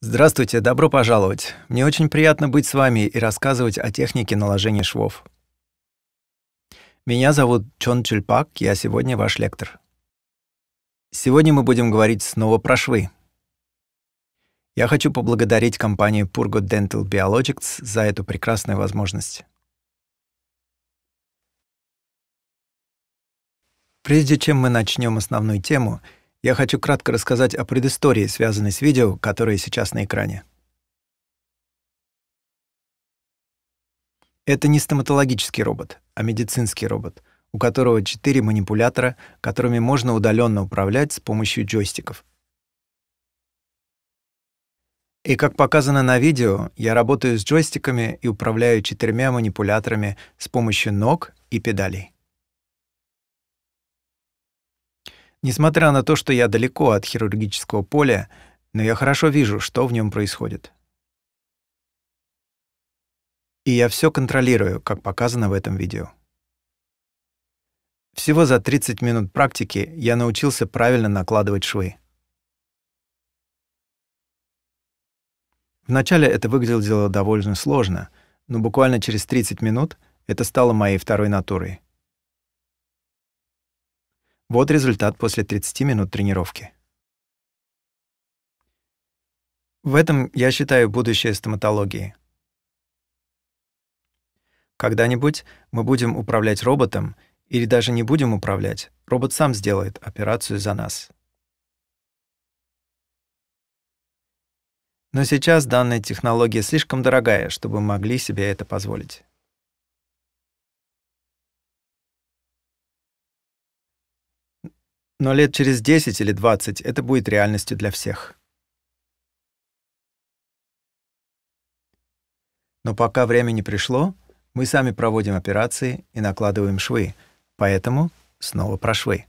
Здравствуйте, добро пожаловать. Мне очень приятно быть с вами и рассказывать о технике наложения швов. Меня зовут Чон Чульпак, я сегодня ваш лектор. Сегодня мы будем говорить снова про швы. Я хочу поблагодарить компанию Purgo Dental Biologics за эту прекрасную возможность. Прежде чем мы начнем основную тему — я хочу кратко рассказать о предыстории, связанной с видео, которое сейчас на экране. Это не стоматологический робот, а медицинский робот, у которого четыре манипулятора, которыми можно удаленно управлять с помощью джойстиков. И как показано на видео, я работаю с джойстиками и управляю четырьмя манипуляторами с помощью ног и педалей. Несмотря на то, что я далеко от хирургического поля, но я хорошо вижу, что в нем происходит. И я все контролирую, как показано в этом видео. Всего за 30 минут практики я научился правильно накладывать швы. Вначале это выглядело довольно сложно, но буквально через 30 минут это стало моей второй натурой — вот результат после 30 минут тренировки. В этом я считаю будущее стоматологии. Когда-нибудь мы будем управлять роботом или даже не будем управлять, робот сам сделает операцию за нас. Но сейчас данная технология слишком дорогая, чтобы мы могли себе это позволить. но лет через 10 или 20 это будет реальностью для всех. Но пока время не пришло, мы сами проводим операции и накладываем швы, поэтому снова про швы.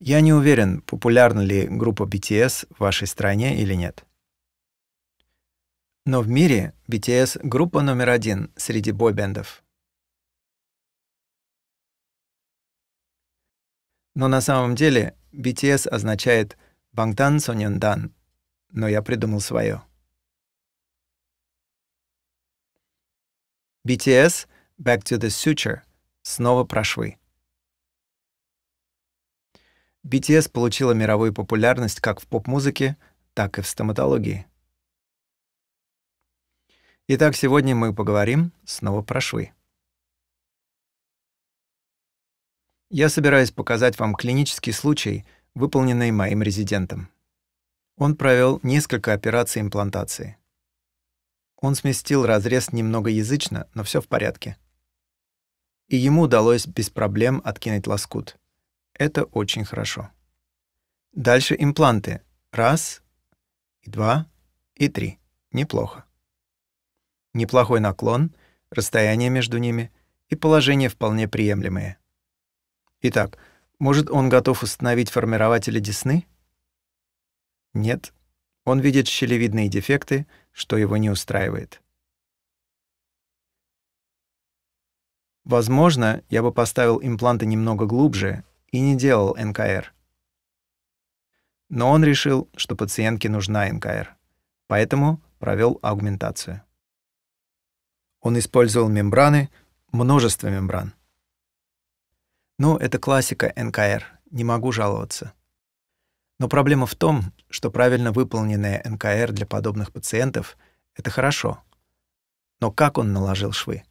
Я не уверен, популярна ли группа BTS в вашей стране или нет. Но в мире BTS — группа номер один среди бойбендов — Но на самом деле BTS означает «Бангтан Соньондан», но я придумал свое. BTS «Back to the Future снова про швы. BTS получила мировую популярность как в поп-музыке, так и в стоматологии. Итак, сегодня мы поговорим снова про швы. Я собираюсь показать вам клинический случай, выполненный моим резидентом. Он провел несколько операций имплантации. Он сместил разрез немного язычно, но все в порядке. И ему удалось без проблем откинуть лоскут. Это очень хорошо. Дальше импланты. Раз, и два, и три. Неплохо. Неплохой наклон, расстояние между ними и положение вполне приемлемые — Итак, может, он готов установить формирователи десны? Нет, он видит щелевидные дефекты, что его не устраивает. Возможно, я бы поставил импланты немного глубже и не делал НКР. Но он решил, что пациентке нужна НКР, поэтому провел аугментацию. Он использовал мембраны, множество мембран — ну, это классика НКР, не могу жаловаться. Но проблема в том, что правильно выполненная НКР для подобных пациентов – это хорошо. Но как он наложил швы?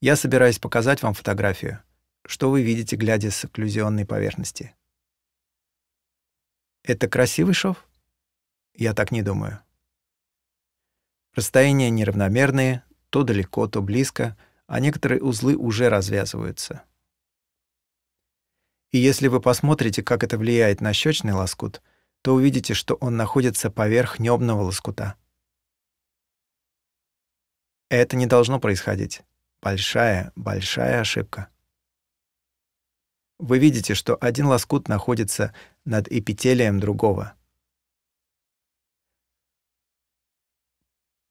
Я собираюсь показать вам фотографию, что вы видите, глядя с окклюзионной поверхности. Это красивый шов? Я так не думаю. Расстояния неравномерные, то далеко, то близко – а некоторые узлы уже развязываются. И если вы посмотрите, как это влияет на щечный лоскут, то увидите, что он находится поверх небного лоскута. Это не должно происходить. Большая, большая ошибка. Вы видите, что один лоскут находится над эпителием другого.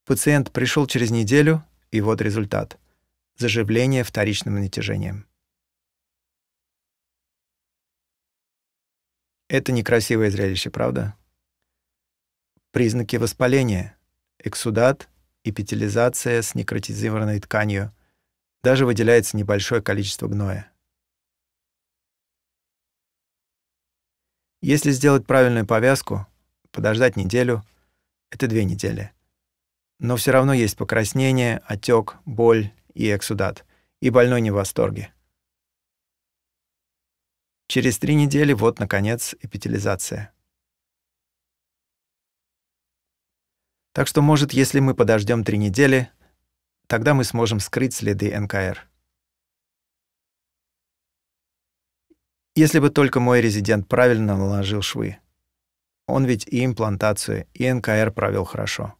Пациент пришел через неделю, и вот результат заживление вторичным натяжением. Это некрасивое зрелище, правда? Признаки воспаления — эксудат, эпителизация с некротизированной тканью. Даже выделяется небольшое количество гноя. Если сделать правильную повязку, подождать неделю — это две недели. Но все равно есть покраснение, отек, боль, и Эксудат, и больной не в восторге. Через три недели вот, наконец, эпителизация. Так что, может, если мы подождем три недели, тогда мы сможем скрыть следы НКР. Если бы только мой резидент правильно наложил швы. Он ведь и имплантацию, и НКР провел хорошо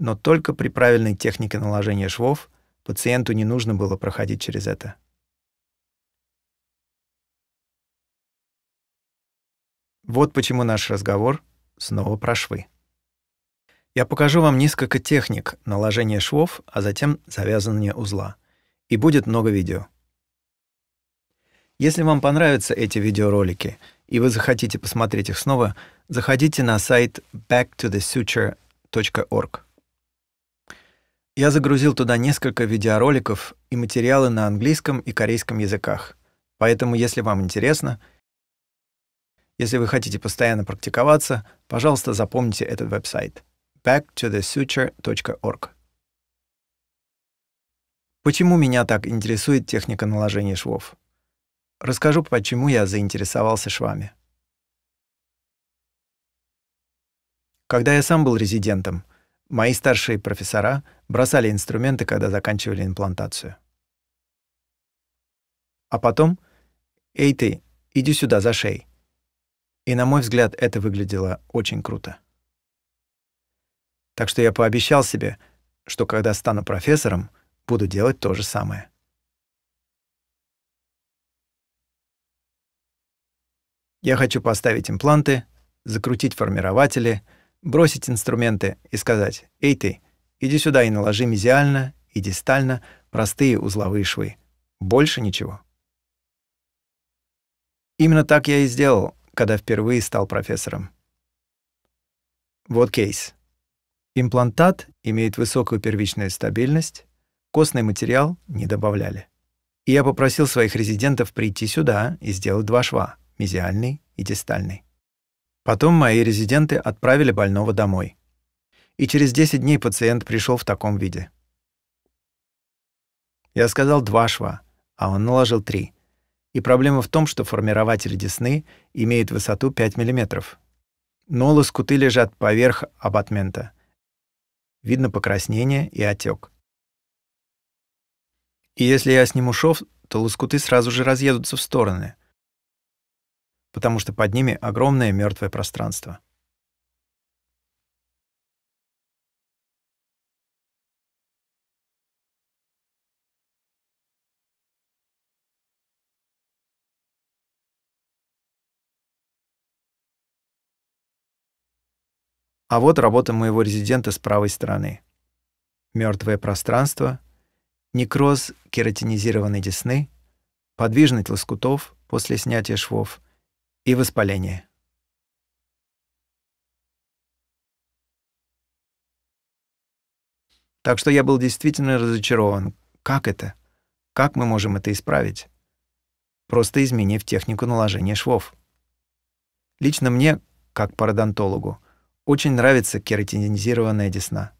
но только при правильной технике наложения швов пациенту не нужно было проходить через это. Вот почему наш разговор снова про швы. Я покажу вам несколько техник наложения швов, а затем завязывания узла. И будет много видео. Если вам понравятся эти видеоролики, и вы захотите посмотреть их снова, заходите на сайт backtothesuture.org. Я загрузил туда несколько видеороликов и материалы на английском и корейском языках. Поэтому, если вам интересно, если вы хотите постоянно практиковаться, пожалуйста, запомните этот веб-сайт backtothesuture.org. Почему меня так интересует техника наложения швов? Расскажу, почему я заинтересовался швами. Когда я сам был резидентом, Мои старшие профессора бросали инструменты, когда заканчивали имплантацию. А потом «Эй ты, иди сюда за шеей». И, на мой взгляд, это выглядело очень круто. Так что я пообещал себе, что когда стану профессором, буду делать то же самое. Я хочу поставить импланты, закрутить формирователи — бросить инструменты и сказать «Эй ты, иди сюда и наложи мезиально и дистально простые узловые швы. Больше ничего». Именно так я и сделал, когда впервые стал профессором. Вот кейс. Имплантат имеет высокую первичную стабильность, костный материал не добавляли. И я попросил своих резидентов прийти сюда и сделать два шва — мезиальный и дистальный. Потом мои резиденты отправили больного домой. И через 10 дней пациент пришел в таком виде. Я сказал два шва, а он наложил три. И проблема в том, что формирователь десны имеет высоту 5 мм. Но лоскуты лежат поверх абатмента. Видно покраснение и отек. И если я сниму шов, то лоскуты сразу же разъедутся в стороны потому что под ними огромное мертвое пространство. А вот работа моего резидента с правой стороны. Мертвое пространство, некроз кератинизированной десны, подвижность лоскутов после снятия швов — и воспаление. Так что я был действительно разочарован. Как это? Как мы можем это исправить? Просто изменив технику наложения швов. Лично мне, как пародонтологу, очень нравится кератинизированная десна.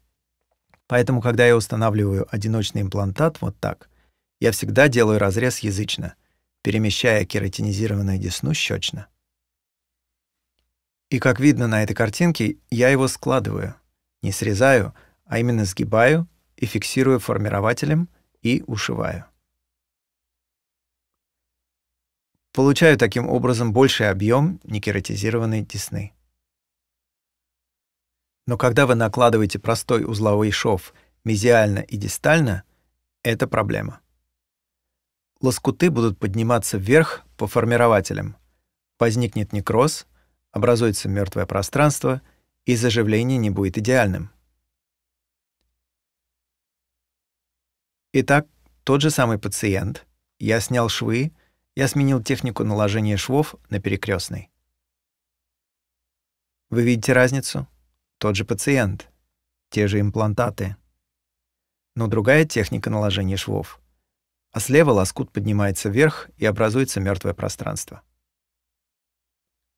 Поэтому, когда я устанавливаю одиночный имплантат вот так, я всегда делаю разрез язычно, перемещая кератинизированную десну щечно. И как видно на этой картинке, я его складываю, не срезаю, а именно сгибаю и фиксирую формирователем и ушиваю. Получаю таким образом больший объем некератизированной десны. Но когда вы накладываете простой узловой шов мезиально и дистально, это проблема лоскуты будут подниматься вверх по формирователям. Возникнет некроз, образуется мертвое пространство, и заживление не будет идеальным. Итак, тот же самый пациент. Я снял швы, я сменил технику наложения швов на перекрестный. Вы видите разницу? Тот же пациент, те же имплантаты. Но другая техника наложения швов — а слева лоскут поднимается вверх и образуется мертвое пространство.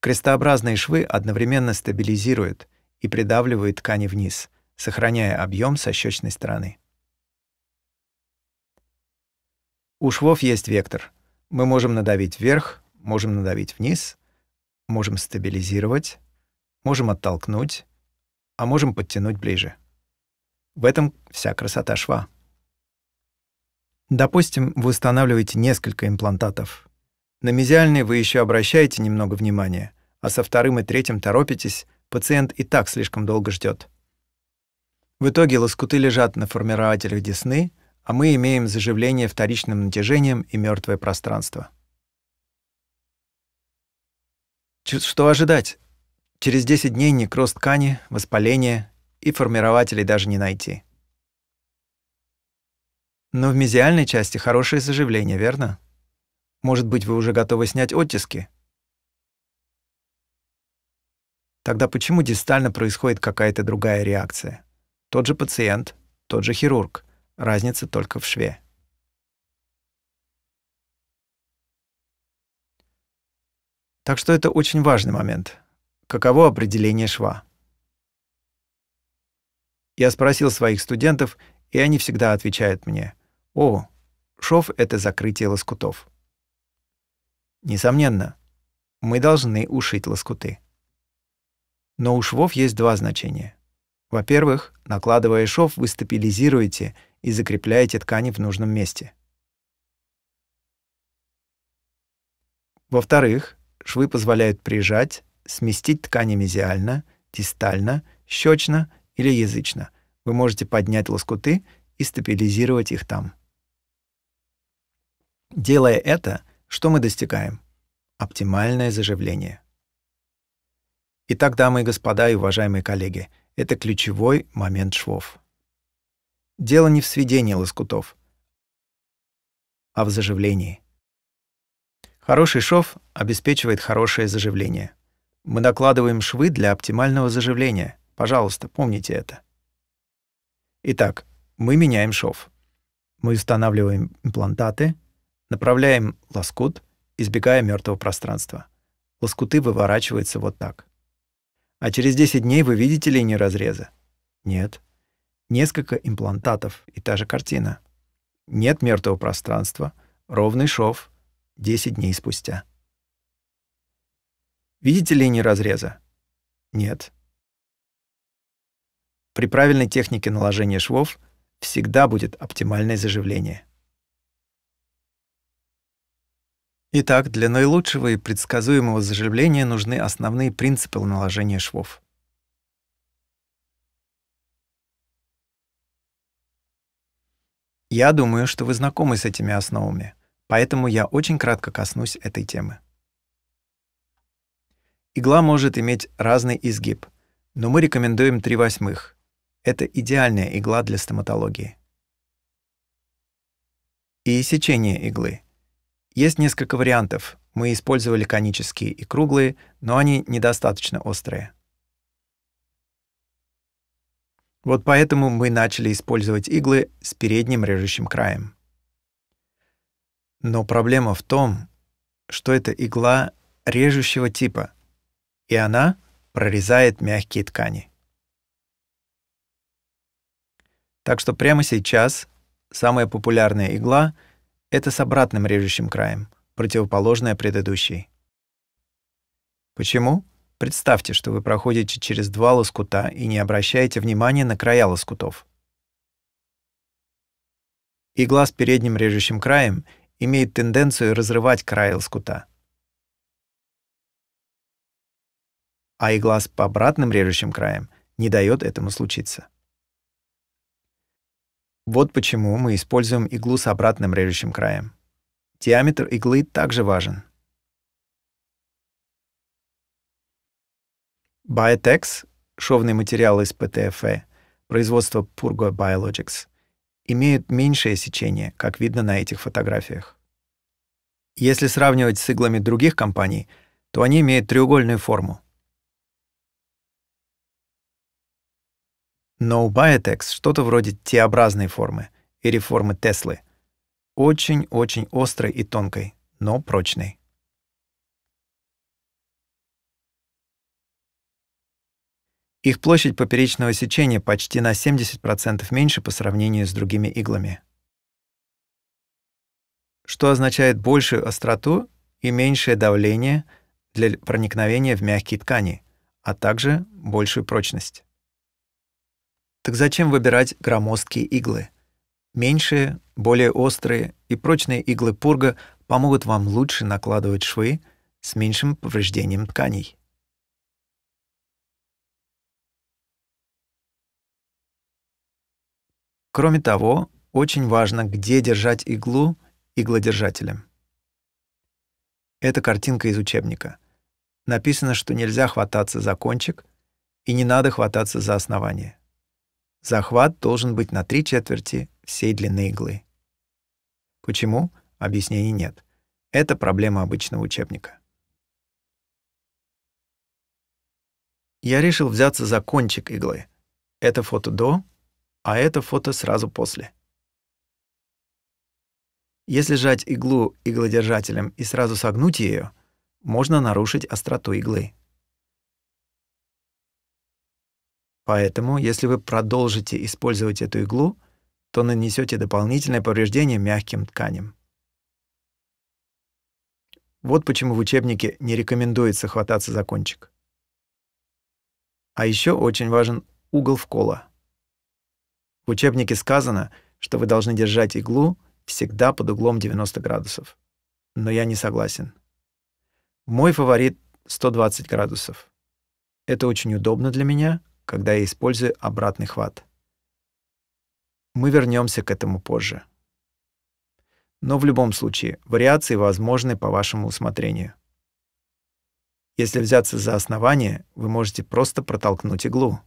Крестообразные швы одновременно стабилизируют и придавливают ткани вниз, сохраняя объем со щечной стороны. У швов есть вектор. Мы можем надавить вверх, можем надавить вниз, можем стабилизировать, можем оттолкнуть, а можем подтянуть ближе. В этом вся красота шва. Допустим, вы устанавливаете несколько имплантатов. На мезиальный вы еще обращаете немного внимания, а со вторым и третьим торопитесь, пациент и так слишком долго ждет. В итоге лоскуты лежат на формирователях десны, а мы имеем заживление вторичным натяжением и мертвое пространство. Что ожидать? Через 10 дней некроз ткани, воспаление и формирователей даже не найти. Но в мезиальной части хорошее заживление, верно? Может быть, вы уже готовы снять оттиски? Тогда почему дистально происходит какая-то другая реакция? Тот же пациент, тот же хирург. Разница только в шве. Так что это очень важный момент. Каково определение шва? Я спросил своих студентов, и они всегда отвечают мне – о, шов — это закрытие лоскутов. Несомненно, мы должны ушить лоскуты. Но у швов есть два значения. Во-первых, накладывая шов, вы стабилизируете и закрепляете ткани в нужном месте. Во-вторых, швы позволяют прижать, сместить ткани мезиально, дистально, щечно или язычно. Вы можете поднять лоскуты и стабилизировать их там. Делая это, что мы достигаем? Оптимальное заживление. Итак, дамы и господа и уважаемые коллеги, это ключевой момент швов. Дело не в сведении лоскутов, а в заживлении. Хороший шов обеспечивает хорошее заживление. Мы накладываем швы для оптимального заживления. Пожалуйста, помните это. Итак, мы меняем шов. Мы устанавливаем имплантаты, Направляем лоскут, избегая мертвого пространства. Лоскуты выворачиваются вот так. А через 10 дней вы видите линию разреза? Нет. Несколько имплантатов и та же картина. Нет мертвого пространства, ровный шов 10 дней спустя. Видите линии разреза? Нет. При правильной технике наложения швов всегда будет оптимальное заживление. Итак, для наилучшего и предсказуемого заживления нужны основные принципы наложения швов. Я думаю, что вы знакомы с этими основами, поэтому я очень кратко коснусь этой темы. Игла может иметь разный изгиб, но мы рекомендуем 3 восьмых. Это идеальная игла для стоматологии. И сечение иглы. Есть несколько вариантов. Мы использовали конические и круглые, но они недостаточно острые. Вот поэтому мы начали использовать иглы с передним режущим краем. Но проблема в том, что это игла режущего типа, и она прорезает мягкие ткани. Так что прямо сейчас самая популярная игла — это с обратным режущим краем, противоположное предыдущей. Почему? Представьте, что вы проходите через два лоскута и не обращаете внимания на края лоскутов. Игла с передним режущим краем имеет тенденцию разрывать край лоскута. А игла с обратным режущим краем не дает этому случиться. Вот почему мы используем иглу с обратным режущим краем. Диаметр иглы также важен. Biotex, шовный материал из ПТФЭ, e, производство Purgo Biologics, имеют меньшее сечение, как видно на этих фотографиях. Если сравнивать с иглами других компаний, то они имеют треугольную форму. No Biotech что-то вроде Т-образной формы или формы Теслы. Очень-очень острой и тонкой, но прочной. Их площадь поперечного сечения почти на 70% меньше по сравнению с другими иглами. Что означает большую остроту и меньшее давление для проникновения в мягкие ткани, а также большую прочность. Так зачем выбирать громоздкие иглы? Меньшие, более острые и прочные иглы пурга помогут вам лучше накладывать швы с меньшим повреждением тканей. Кроме того, очень важно, где держать иглу иглодержателем. Это картинка из учебника. Написано, что нельзя хвататься за кончик и не надо хвататься за основание. Захват должен быть на три четверти всей длины иглы. Почему? Объяснений нет. Это проблема обычного учебника. Я решил взяться за кончик иглы. Это фото до, а это фото сразу после. Если сжать иглу иглодержателем и сразу согнуть ее, можно нарушить остроту иглы. Поэтому, если вы продолжите использовать эту иглу, то нанесете дополнительное повреждение мягким тканям. Вот почему в учебнике не рекомендуется хвататься за кончик. А еще очень важен угол вкола. В учебнике сказано, что вы должны держать иглу всегда под углом 90 градусов. Но я не согласен. Мой фаворит — 120 градусов. Это очень удобно для меня — когда я использую обратный хват. Мы вернемся к этому позже. Но в любом случае, вариации возможны по вашему усмотрению. Если взяться за основание, вы можете просто протолкнуть иглу.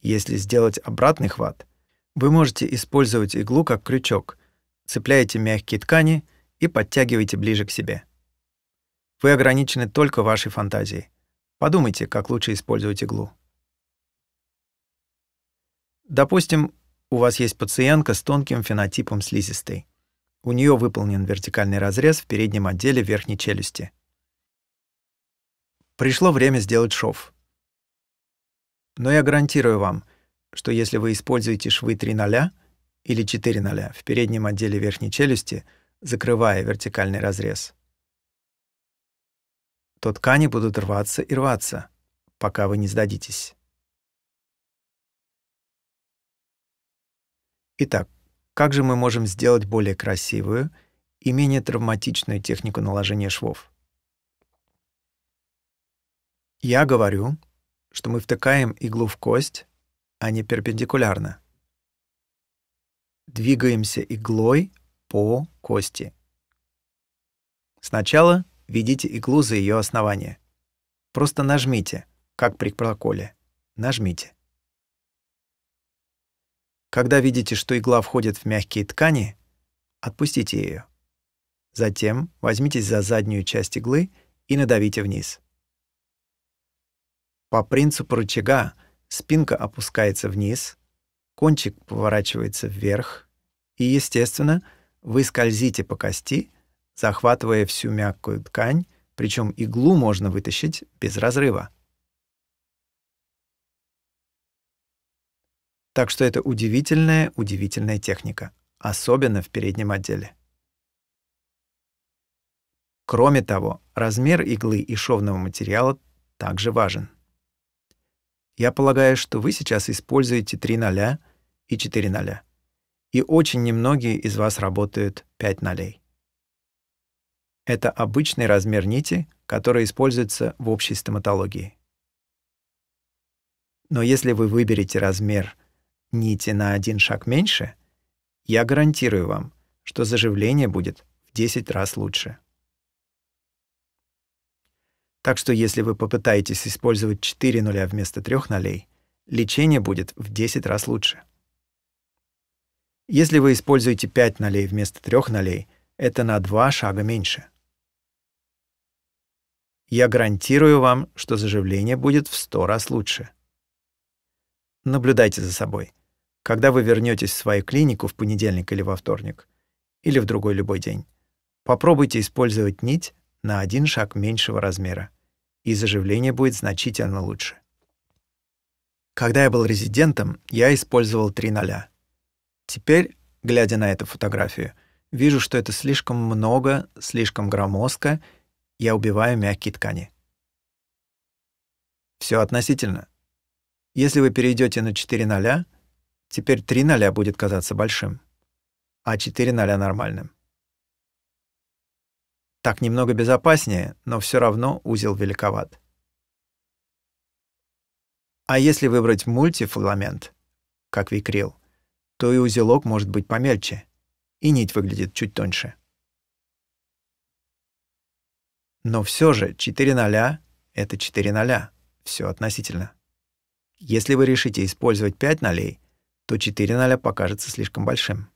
Если сделать обратный хват, вы можете использовать иглу как крючок, цепляете мягкие ткани и подтягиваете ближе к себе. Вы ограничены только вашей фантазией. Подумайте, как лучше использовать иглу. Допустим, у вас есть пациентка с тонким фенотипом слизистой. У нее выполнен вертикальный разрез в переднем отделе верхней челюсти. Пришло время сделать шов. Но я гарантирую вам, что если вы используете швы 3 0 или 4 0 в переднем отделе верхней челюсти, закрывая вертикальный разрез, то ткани будут рваться и рваться, пока вы не сдадитесь. Итак, как же мы можем сделать более красивую и менее травматичную технику наложения швов? Я говорю, что мы втыкаем иглу в кость, а не перпендикулярно. Двигаемся иглой по кости. Сначала введите иглу за ее основание. Просто нажмите, как при проколе. Нажмите. Когда видите, что игла входит в мягкие ткани, отпустите ее. Затем возьмитесь за заднюю часть иглы и надавите вниз. По принципу рычага спинка опускается вниз, кончик поворачивается вверх, и, естественно, вы скользите по кости, захватывая всю мягкую ткань, причем иглу можно вытащить без разрыва. Так что это удивительная, удивительная техника, особенно в переднем отделе. Кроме того, размер иглы и шовного материала также важен. Я полагаю, что вы сейчас используете 3 ноля и 4 ноля, и очень немногие из вас работают 5 нолей. Это обычный размер нити, который используется в общей стоматологии. Но если вы выберете размер 0,5, нити на один шаг меньше, я гарантирую вам, что заживление будет в 10 раз лучше. Так что если вы попытаетесь использовать 4 нуля вместо 3 нолей, лечение будет в 10 раз лучше. Если вы используете 5 нолей вместо 3 нолей, это на 2 шага меньше. Я гарантирую вам, что заживление будет в 100 раз лучше. Наблюдайте за собой. Когда вы вернетесь в свою клинику в понедельник или во вторник, или в другой любой день, попробуйте использовать нить на один шаг меньшего размера, и заживление будет значительно лучше. Когда я был резидентом, я использовал три ноля. Теперь, глядя на эту фотографию, вижу, что это слишком много, слишком громоздко, я убиваю мягкие ткани. Все относительно. Если вы перейдете на 4 ноля, теперь 3 ноля будет казаться большим, а 4 ноля нормальным. Так немного безопаснее, но все равно узел великоват. А если выбрать мультифиламент, как викрил, то и узелок может быть помельче, и нить выглядит чуть тоньше. Но все же 4 ноля это 4 ноля, все относительно. Если вы решите использовать 5 нолей, то 4 ноля покажется слишком большим.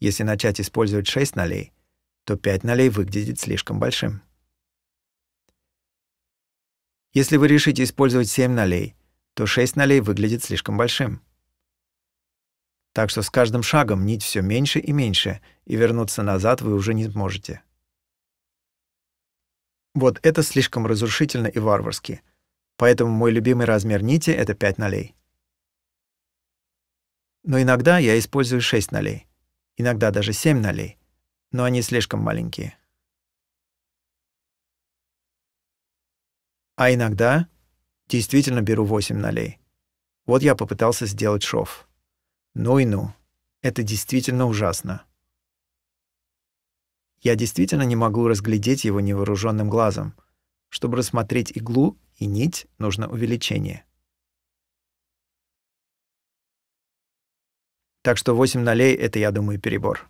Если начать использовать 6 нолей, то 5 нолей выглядит слишком большим. Если вы решите использовать 7 нолей, то 6 нолей выглядит слишком большим. Так что с каждым шагом нить все меньше и меньше, и вернуться назад вы уже не сможете. Вот это слишком разрушительно и варварски. Поэтому мой любимый размер нити — это 5 нолей. Но иногда я использую 6 нолей, иногда даже 7 нолей, но они слишком маленькие. А иногда действительно беру 8 нолей. Вот я попытался сделать шов. Ну и ну, это действительно ужасно. Я действительно не могу разглядеть его невооруженным глазом. Чтобы рассмотреть иглу, и нить нужно увеличение. Так что 8 нолей — это, я думаю, перебор.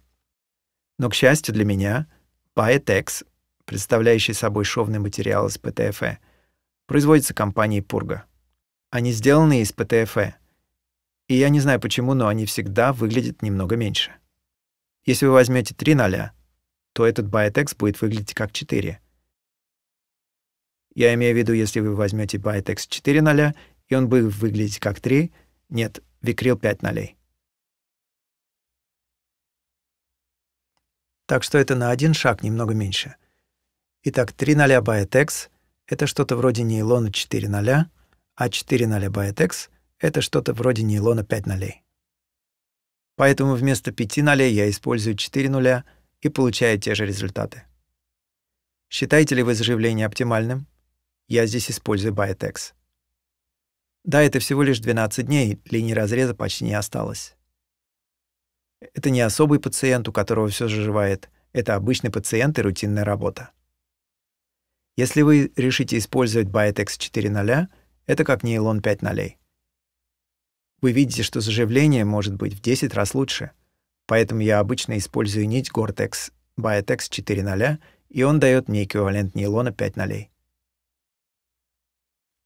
Но, к счастью для меня, Paetex, представляющий собой шовный материал из ПТФЭ, производится компанией Пурга. Они сделаны из ПТФЭ. И я не знаю почему, но они всегда выглядят немного меньше. Если вы возьмете 3 ноля, то этот Biotech будет выглядеть как 4. Я имею в виду, если вы возьмете Bytex 4 0, и он будет выглядеть как 3, нет, Викрил 5 нолей. Так что это на один шаг немного меньше. Итак, 3 0 Bytex — это что-то вроде нейлона 4 0, а 4 0 Bytex — это что-то вроде нейлона 5 нолей. Поэтому вместо 5 нолей я использую 4 нуля и получаю те же результаты. Считаете ли вы заживление оптимальным? Я здесь использую Biotex. Да, это всего лишь 12 дней, линии разреза почти не осталось. Это не особый пациент, у которого все заживает. Это обычный пациент и рутинная работа. Если вы решите использовать Biotex 4.0, это как нейлон 5.0. Вы видите, что заживление может быть в 10 раз лучше, поэтому я обычно использую нить Gore-Tex Biotex 4.0, и он дает мне эквивалент нейлона 5.0.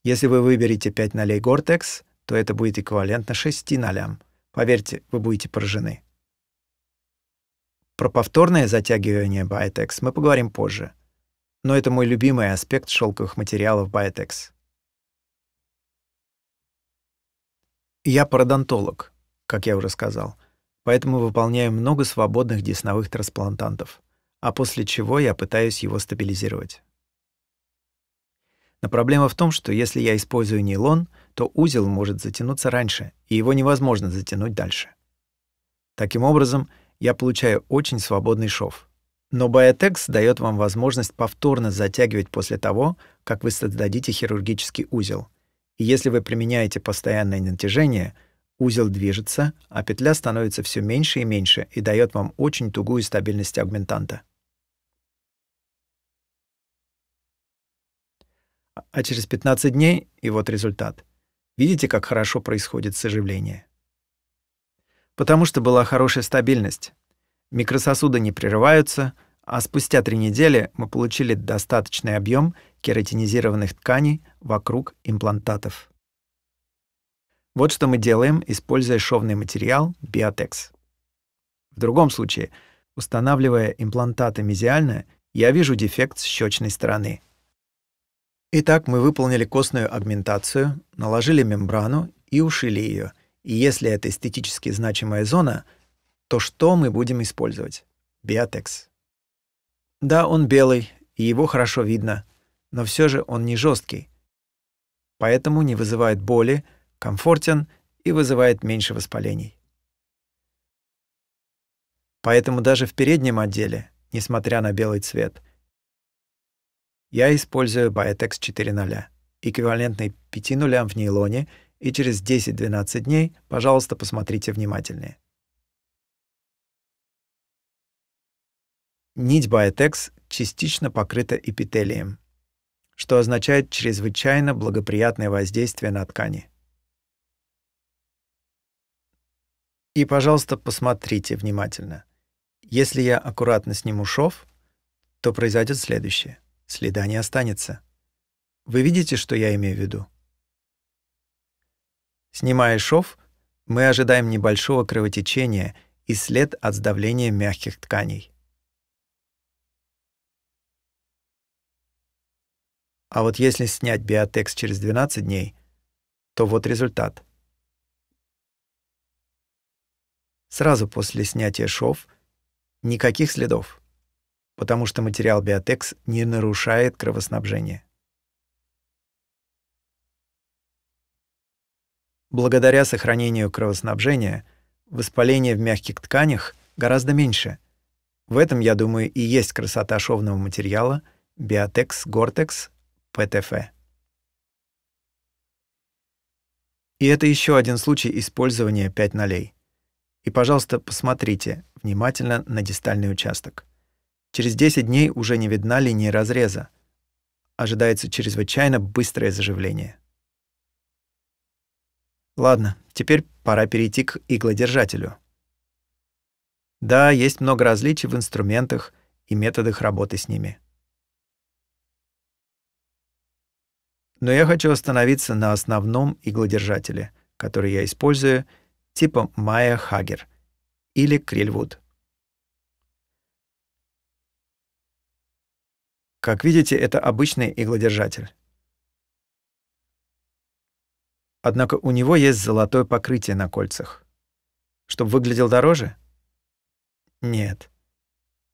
Если вы выберете 5 нолей Гортекс, то это будет эквивалентно 6 нолям. Поверьте, вы будете поражены. Про повторное затягивание Biotechs мы поговорим позже. Но это мой любимый аспект шелковых материалов Biotechs. Я пародонтолог, как я уже сказал, поэтому выполняю много свободных десновых трансплантантов, а после чего я пытаюсь его стабилизировать. Но проблема в том, что если я использую нейлон, то узел может затянуться раньше, и его невозможно затянуть дальше. Таким образом, я получаю очень свободный шов. Но Biotech дает вам возможность повторно затягивать после того, как вы создадите хирургический узел. И если вы применяете постоянное натяжение, узел движется, а петля становится все меньше и меньше и дает вам очень тугую стабильность агментанта. а через 15 дней и вот результат. Видите, как хорошо происходит соживление? Потому что была хорошая стабильность. Микрососуды не прерываются, а спустя три недели мы получили достаточный объем кератинизированных тканей вокруг имплантатов. Вот что мы делаем, используя шовный материал Биотекс. В другом случае, устанавливая имплантаты мезиально, я вижу дефект с щечной стороны — Итак, мы выполнили костную агментацию, наложили мембрану и ушили ее. И если это эстетически значимая зона, то что мы будем использовать? Биотекс. Да, он белый, и его хорошо видно, но все же он не жесткий. Поэтому не вызывает боли, комфортен и вызывает меньше воспалений. Поэтому даже в переднем отделе, несмотря на белый цвет – я использую Biotex 4.0, эквивалентный 5 нулям в нейлоне, и через 10-12 дней, пожалуйста, посмотрите внимательнее. Нить Biotex частично покрыта эпителием, что означает чрезвычайно благоприятное воздействие на ткани. И, пожалуйста, посмотрите внимательно. Если я аккуратно сниму шов, то произойдет следующее. Следа не останется. Вы видите, что я имею в виду? Снимая шов, мы ожидаем небольшого кровотечения и след от сдавления мягких тканей. А вот если снять биотекс через 12 дней, то вот результат. Сразу после снятия шов никаких следов потому что материал Биотекс не нарушает кровоснабжение. Благодаря сохранению кровоснабжения воспаление в мягких тканях гораздо меньше. В этом, я думаю, и есть красота шовного материала Биотекс Гортекс ПТФ. И это еще один случай использования 5 нолей. И, пожалуйста, посмотрите внимательно на дистальный участок. Через 10 дней уже не видна линия разреза. Ожидается чрезвычайно быстрое заживление. Ладно, теперь пора перейти к иглодержателю. Да, есть много различий в инструментах и методах работы с ними. Но я хочу остановиться на основном иглодержателе, который я использую, типа Майя Хагер или Крильвуд. Как видите, это обычный иглодержатель. Однако у него есть золотое покрытие на кольцах. Чтобы выглядел дороже? Нет.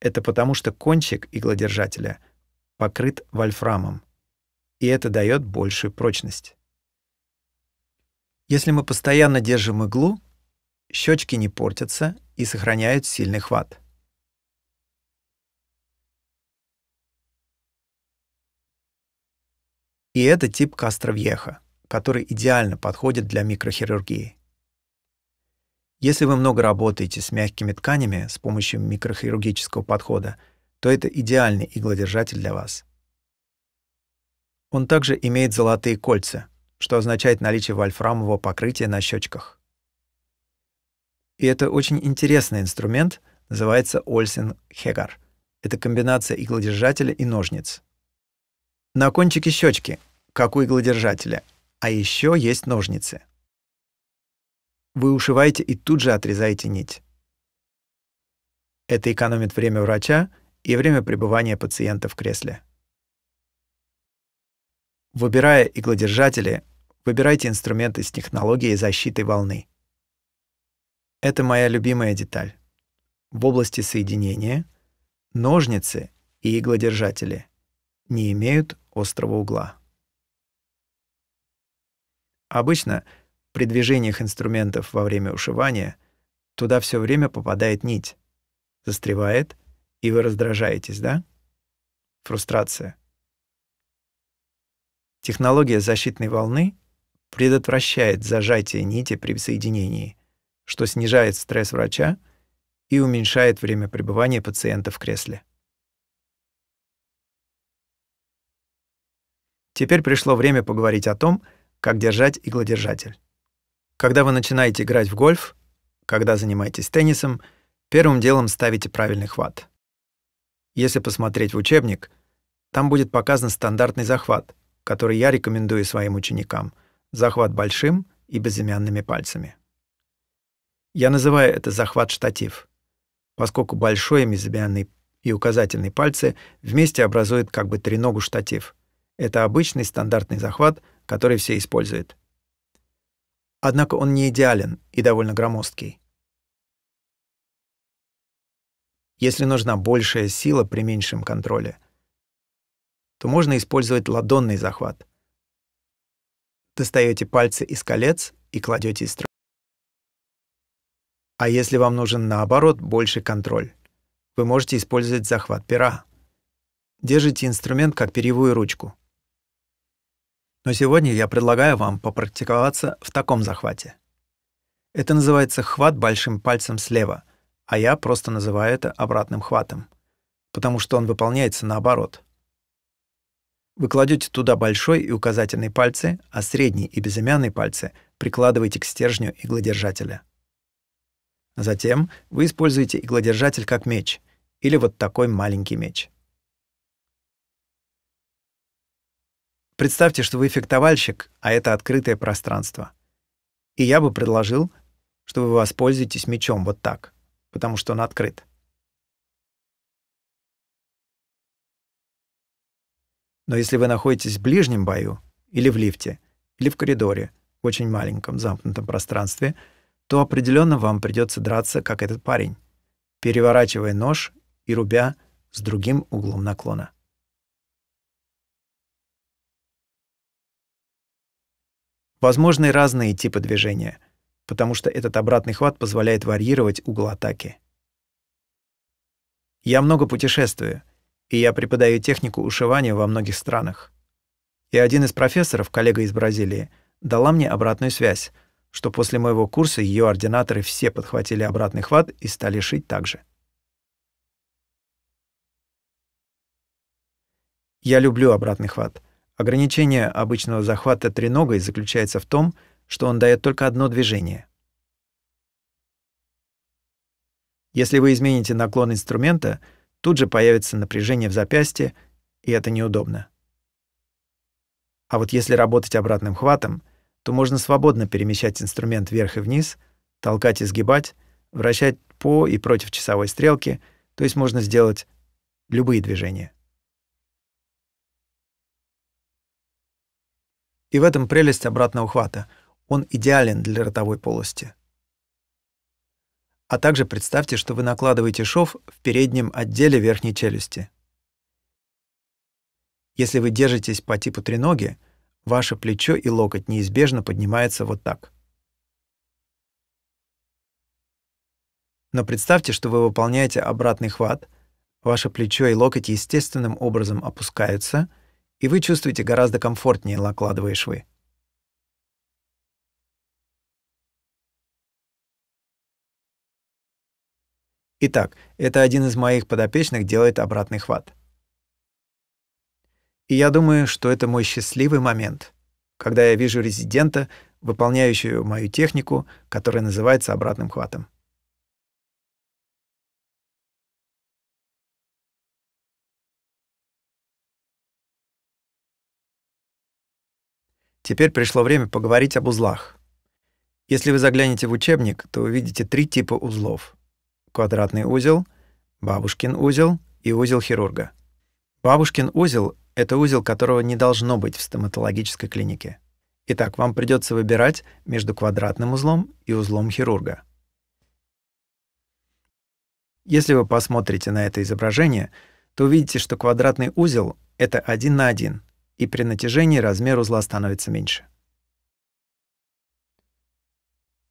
Это потому, что кончик иглодержателя покрыт вольфрамом, и это дает большую прочность. Если мы постоянно держим иглу, щечки не портятся и сохраняют сильный хват. И это тип Кастровьеха, который идеально подходит для микрохирургии. Если вы много работаете с мягкими тканями с помощью микрохирургического подхода, то это идеальный иглодержатель для вас. Он также имеет золотые кольца, что означает наличие вольфрамового покрытия на щечках. И это очень интересный инструмент, называется Ольсен Хегар. Это комбинация иглодержателя и ножниц на кончике щечки, как у иглодержателя, а еще есть ножницы. Вы ушиваете и тут же отрезаете нить. Это экономит время врача и время пребывания пациента в кресле. Выбирая иглодержатели, выбирайте инструменты с технологией защиты волны. Это моя любимая деталь. В области соединения — ножницы и иглодержатели не имеют острого угла. Обычно при движениях инструментов во время ушивания туда все время попадает нить. Застревает, и вы раздражаетесь, да? Фрустрация. Технология защитной волны предотвращает зажатие нити при соединении, что снижает стресс врача и уменьшает время пребывания пациента в кресле. Теперь пришло время поговорить о том, как держать иглодержатель. Когда вы начинаете играть в гольф, когда занимаетесь теннисом, первым делом ставите правильный хват. Если посмотреть в учебник, там будет показан стандартный захват, который я рекомендую своим ученикам. Захват большим и безымянными пальцами. Я называю это захват штатив, поскольку большой, безымянный и указательный пальцы вместе образуют как бы треногу штатив, это обычный стандартный захват, который все используют. Однако он не идеален и довольно громоздкий. Если нужна большая сила при меньшем контроле, то можно использовать ладонный захват. Достаете пальцы из колец и кладете из страны. А если вам нужен, наоборот, больший контроль, вы можете использовать захват пера. Держите инструмент как перьевую ручку — но сегодня я предлагаю вам попрактиковаться в таком захвате. Это называется хват большим пальцем слева, а я просто называю это обратным хватом, потому что он выполняется наоборот. Вы кладете туда большой и указательный пальцы, а средний и безымянный пальцы прикладываете к стержню иглодержателя. Затем вы используете иглодержатель как меч или вот такой маленький меч — Представьте, что вы фехтовальщик, а это открытое пространство. И я бы предложил, что вы воспользуетесь мечом вот так, потому что он открыт. Но если вы находитесь в ближнем бою, или в лифте, или в коридоре, в очень маленьком замкнутом пространстве, то определенно вам придется драться, как этот парень, переворачивая нож и рубя с другим углом наклона. Возможны разные типы движения, потому что этот обратный хват позволяет варьировать угол атаки. Я много путешествую, и я преподаю технику ушивания во многих странах. И один из профессоров, коллега из Бразилии, дала мне обратную связь, что после моего курса ее ординаторы все подхватили обратный хват и стали шить так же. Я люблю обратный хват — Ограничение обычного захвата треногой заключается в том, что он дает только одно движение. Если вы измените наклон инструмента, тут же появится напряжение в запястье, и это неудобно. А вот если работать обратным хватом, то можно свободно перемещать инструмент вверх и вниз, толкать и сгибать, вращать по и против часовой стрелки, то есть можно сделать любые движения. И в этом прелесть обратного хвата. Он идеален для ротовой полости. А также представьте, что вы накладываете шов в переднем отделе верхней челюсти. Если вы держитесь по типу треноги, ваше плечо и локоть неизбежно поднимается вот так. Но представьте, что вы выполняете обратный хват, ваше плечо и локоть естественным образом опускаются, и вы чувствуете гораздо комфортнее, накладывая швы. Итак, это один из моих подопечных делает обратный хват. И я думаю, что это мой счастливый момент, когда я вижу резидента, выполняющего мою технику, которая называется обратным хватом. Теперь пришло время поговорить об узлах. Если вы заглянете в учебник, то увидите три типа узлов. Квадратный узел, бабушкин узел и узел хирурга. Бабушкин узел — это узел, которого не должно быть в стоматологической клинике. Итак, вам придется выбирать между квадратным узлом и узлом хирурга. Если вы посмотрите на это изображение, то увидите, что квадратный узел — это один на один — и при натяжении размер узла становится меньше.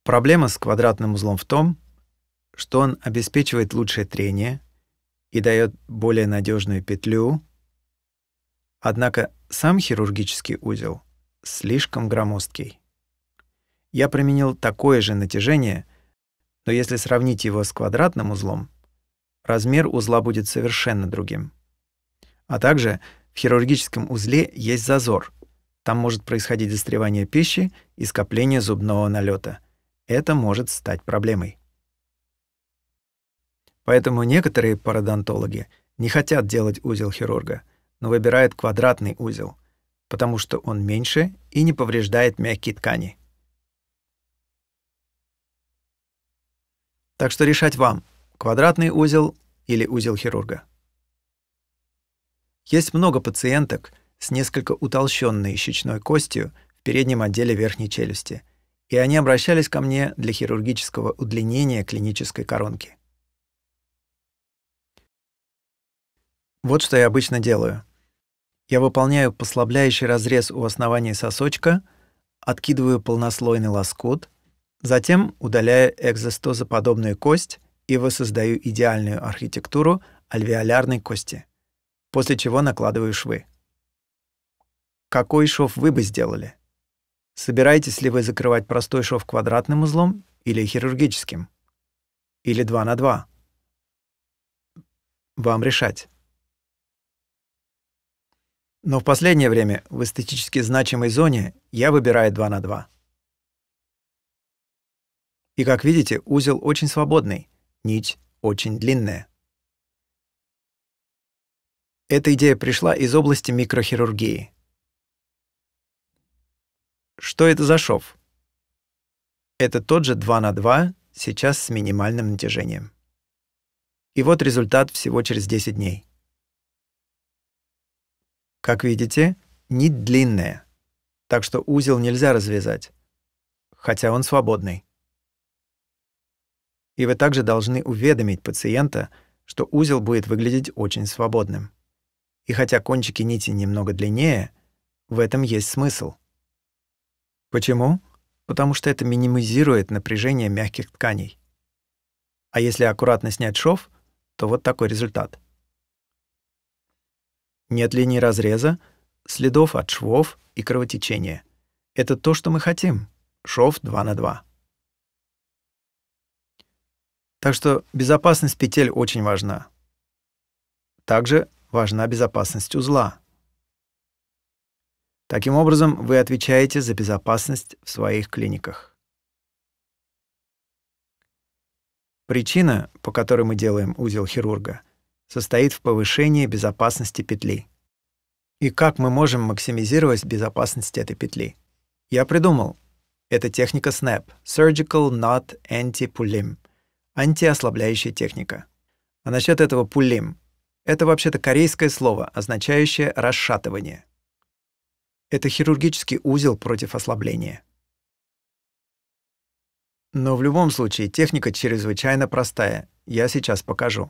Проблема с квадратным узлом в том, что он обеспечивает лучшее трение и дает более надежную петлю, однако сам хирургический узел слишком громоздкий. Я применил такое же натяжение, но если сравнить его с квадратным узлом, размер узла будет совершенно другим. А также в хирургическом узле есть зазор. Там может происходить застревание пищи и скопление зубного налета. Это может стать проблемой. Поэтому некоторые пародонтологи не хотят делать узел хирурга, но выбирают квадратный узел, потому что он меньше и не повреждает мягкие ткани. Так что решать вам, квадратный узел или узел хирурга. Есть много пациенток с несколько утолщенной щечной костью в переднем отделе верхней челюсти, и они обращались ко мне для хирургического удлинения клинической коронки. Вот что я обычно делаю. Я выполняю послабляющий разрез у основания сосочка, откидываю полнослойный лоскут, затем удаляю экзостозоподобную кость и воссоздаю идеальную архитектуру альвеолярной кости — после чего накладываю швы. Какой шов вы бы сделали? Собираетесь ли вы закрывать простой шов квадратным узлом или хирургическим? Или 2 на 2? Вам решать. Но в последнее время в эстетически значимой зоне я выбираю 2 на 2. И как видите, узел очень свободный, нить очень длинная. Эта идея пришла из области микрохирургии. Что это за шов? Это тот же 2 на 2, сейчас с минимальным натяжением. И вот результат всего через 10 дней. Как видите, нить длинная, так что узел нельзя развязать, хотя он свободный. И вы также должны уведомить пациента, что узел будет выглядеть очень свободным. И хотя кончики нити немного длиннее, в этом есть смысл. Почему? Потому что это минимизирует напряжение мягких тканей. А если аккуратно снять шов, то вот такой результат. Нет линий разреза, следов от швов и кровотечения. Это то, что мы хотим. Шов 2 на 2. Так что безопасность петель очень важна. Также важна безопасность узла. Таким образом, вы отвечаете за безопасность в своих клиниках. Причина, по которой мы делаем узел хирурга, состоит в повышении безопасности петли. И как мы можем максимизировать безопасность этой петли? Я придумал. Это техника SNAP – Surgical Knot Anti-Pulim – антиослабляющая техника. А насчет этого пулим это вообще-то корейское слово, означающее «расшатывание». Это хирургический узел против ослабления. Но в любом случае техника чрезвычайно простая. Я сейчас покажу.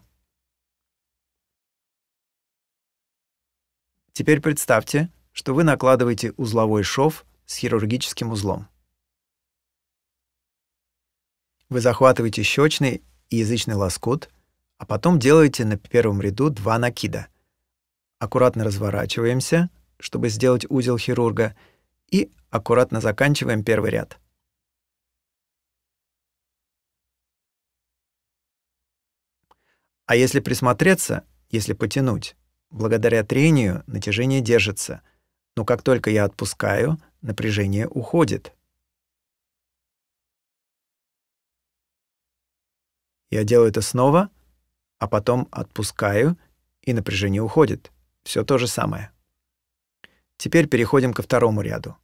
Теперь представьте, что вы накладываете узловой шов с хирургическим узлом. Вы захватываете щечный и язычный лоскут – а потом делаете на первом ряду два накида. Аккуратно разворачиваемся, чтобы сделать узел хирурга, и аккуратно заканчиваем первый ряд. А если присмотреться, если потянуть, благодаря трению натяжение держится, но как только я отпускаю, напряжение уходит. Я делаю это снова — а потом отпускаю, и напряжение уходит. Все то же самое. Теперь переходим ко второму ряду.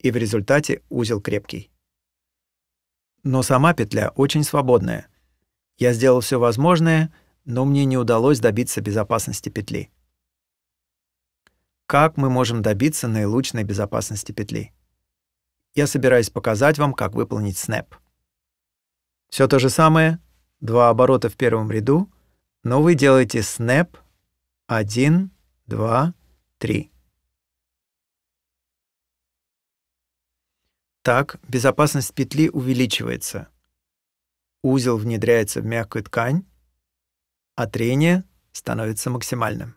И в результате узел крепкий. Но сама петля очень свободная. Я сделал все возможное, но мне не удалось добиться безопасности петли. Как мы можем добиться наилучшей безопасности петли? Я собираюсь показать вам, как выполнить снэп. Все то же самое, два оборота в первом ряду, но ну, вы делаете snap один, два, три. Так безопасность петли увеличивается. Узел внедряется в мягкую ткань, а трение становится максимальным.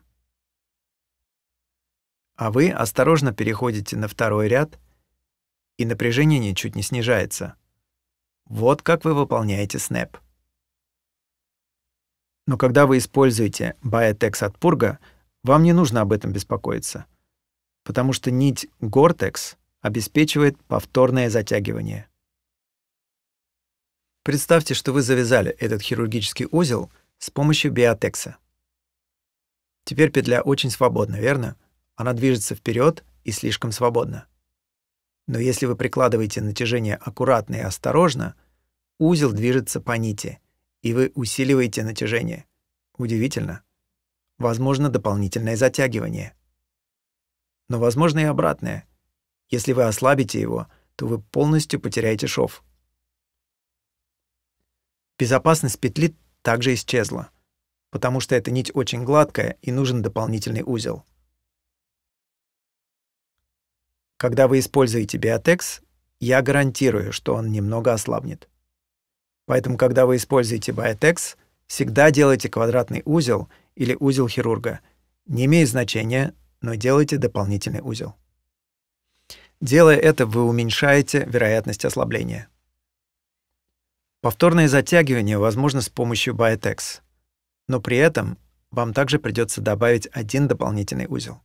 А вы осторожно переходите на второй ряд, и напряжение ничуть не снижается. Вот как вы выполняете снэп. Но когда вы используете Биотекс от Пурга, вам не нужно об этом беспокоиться, потому что нить Гортекс обеспечивает повторное затягивание. Представьте, что вы завязали этот хирургический узел с помощью биотекса. Теперь петля очень свободна, верно? Она движется вперед и слишком свободно. Но если вы прикладываете натяжение аккуратно и осторожно, узел движется по нити — и вы усиливаете натяжение. Удивительно. Возможно дополнительное затягивание. Но возможно и обратное. Если вы ослабите его, то вы полностью потеряете шов. Безопасность петли также исчезла, потому что эта нить очень гладкая и нужен дополнительный узел. Когда вы используете биотекс, я гарантирую, что он немного ослабнет. Поэтому, когда вы используете Biotechs, всегда делайте квадратный узел или узел хирурга. Не имеет значения, но делайте дополнительный узел. Делая это, вы уменьшаете вероятность ослабления. Повторное затягивание возможно с помощью Biotechs, но при этом вам также придется добавить один дополнительный узел.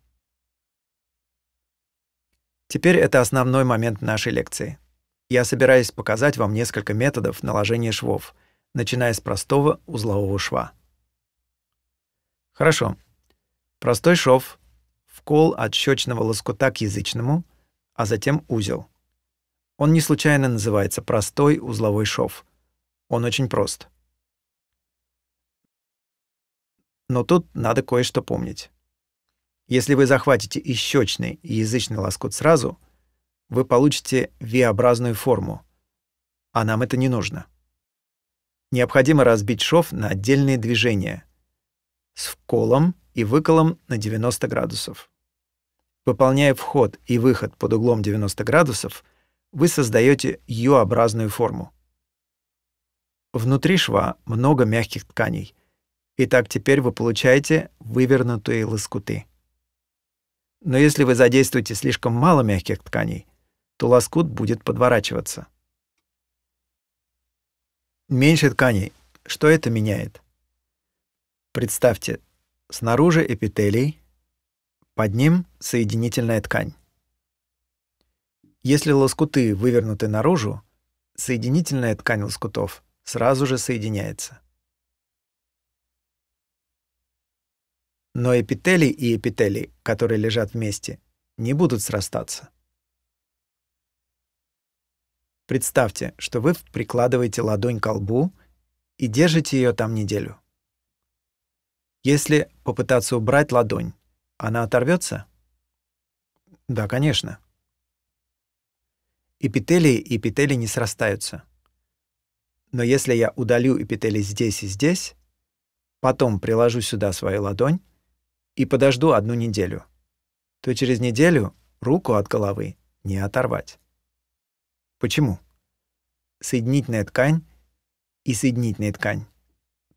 Теперь это основной момент нашей лекции. Я собираюсь показать вам несколько методов наложения швов, начиная с простого узлового шва. Хорошо. Простой шов, вкол от щечного лоскута к язычному, а затем узел. Он не случайно называется простой узловой шов. Он очень прост. Но тут надо кое-что помнить. Если вы захватите и щечный, и язычный лоскут сразу, вы получите V-образную форму, а нам это не нужно. Необходимо разбить шов на отдельные движения с вколом и выколом на 90 градусов. Выполняя вход и выход под углом 90 градусов, вы создаете U-образную форму. Внутри шва много мягких тканей. Итак, теперь вы получаете вывернутые лоскуты. Но если вы задействуете слишком мало мягких тканей, то лоскут будет подворачиваться. Меньше тканей. Что это меняет? Представьте, снаружи эпителий, под ним соединительная ткань. Если лоскуты вывернуты наружу, соединительная ткань лоскутов сразу же соединяется. Но эпителий и эпителий, которые лежат вместе, не будут срастаться. Представьте, что вы прикладываете ладонь к лбу и держите ее там неделю. Если попытаться убрать ладонь, она оторвется? Да, конечно. Эпителии и эпителии не срастаются. Но если я удалю эпителий здесь и здесь, потом приложу сюда свою ладонь и подожду одну неделю, то через неделю руку от головы не оторвать. Почему? Соединительная ткань и соединительная ткань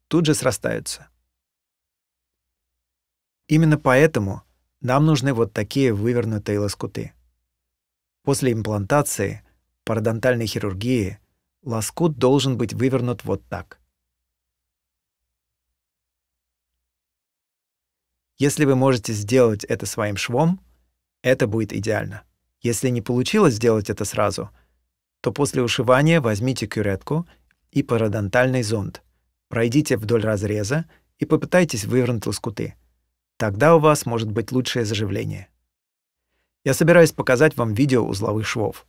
тут же срастаются. Именно поэтому нам нужны вот такие вывернутые лоскуты. После имплантации пародонтальной хирургии лоскут должен быть вывернут вот так. Если вы можете сделать это своим швом, это будет идеально. Если не получилось сделать это сразу — то после ушивания возьмите кюретку и пародонтальный зонд. Пройдите вдоль разреза и попытайтесь вывернуть лоскуты. Тогда у вас может быть лучшее заживление. Я собираюсь показать вам видео узловых швов.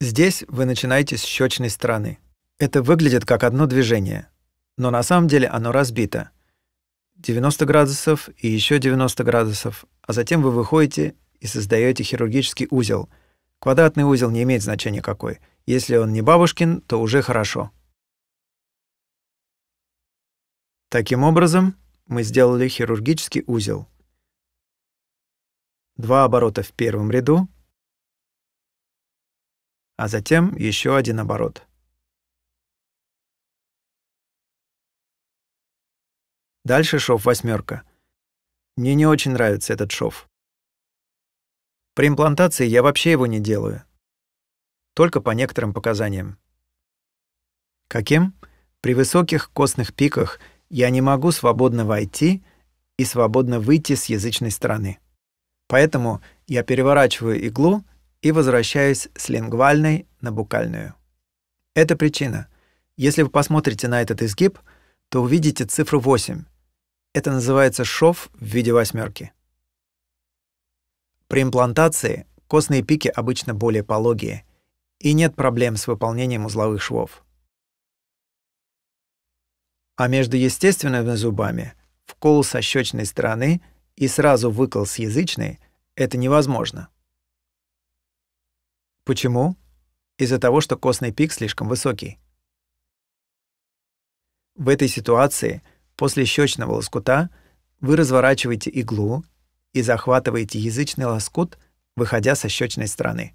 Здесь вы начинаете с щечной стороны. Это выглядит как одно движение, но на самом деле оно разбито. 90 градусов и еще 90 градусов, а затем вы выходите и создаете хирургический узел. Квадратный узел не имеет значения какой. Если он не бабушкин, то уже хорошо. Таким образом, мы сделали хирургический узел. Два оборота в первом ряду, а затем еще один оборот. Дальше шов восьмерка. Мне не очень нравится этот шов. При имплантации я вообще его не делаю. Только по некоторым показаниям. Каким? При высоких костных пиках я не могу свободно войти и свободно выйти с язычной стороны. Поэтому я переворачиваю иглу и возвращаюсь с лингвальной на букальную. Это причина. Если вы посмотрите на этот изгиб, то увидите цифру 8. Это называется шов в виде восьмерки. При имплантации костные пики обычно более пологие, и нет проблем с выполнением узловых швов. А между естественными зубами вкол со щечной стороны и сразу выкол с язычной – это невозможно. Почему? Из-за того, что костный пик слишком высокий. В этой ситуации после щечного лоскута вы разворачиваете иглу и захватываете язычный лоскут, выходя со щечной стороны.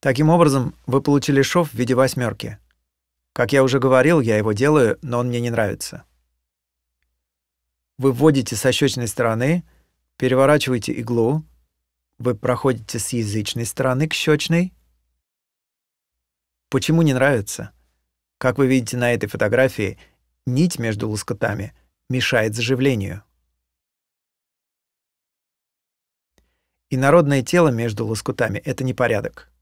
Таким образом, вы получили шов в виде восьмерки. Как я уже говорил, я его делаю, но он мне не нравится. Вы вводите со щечной стороны, переворачиваете иглу, вы проходите с язычной стороны к щечной. Почему не нравится? Как вы видите на этой фотографии, Нить между лоскутами мешает заживлению. Инородное тело между лоскутами – это непорядок.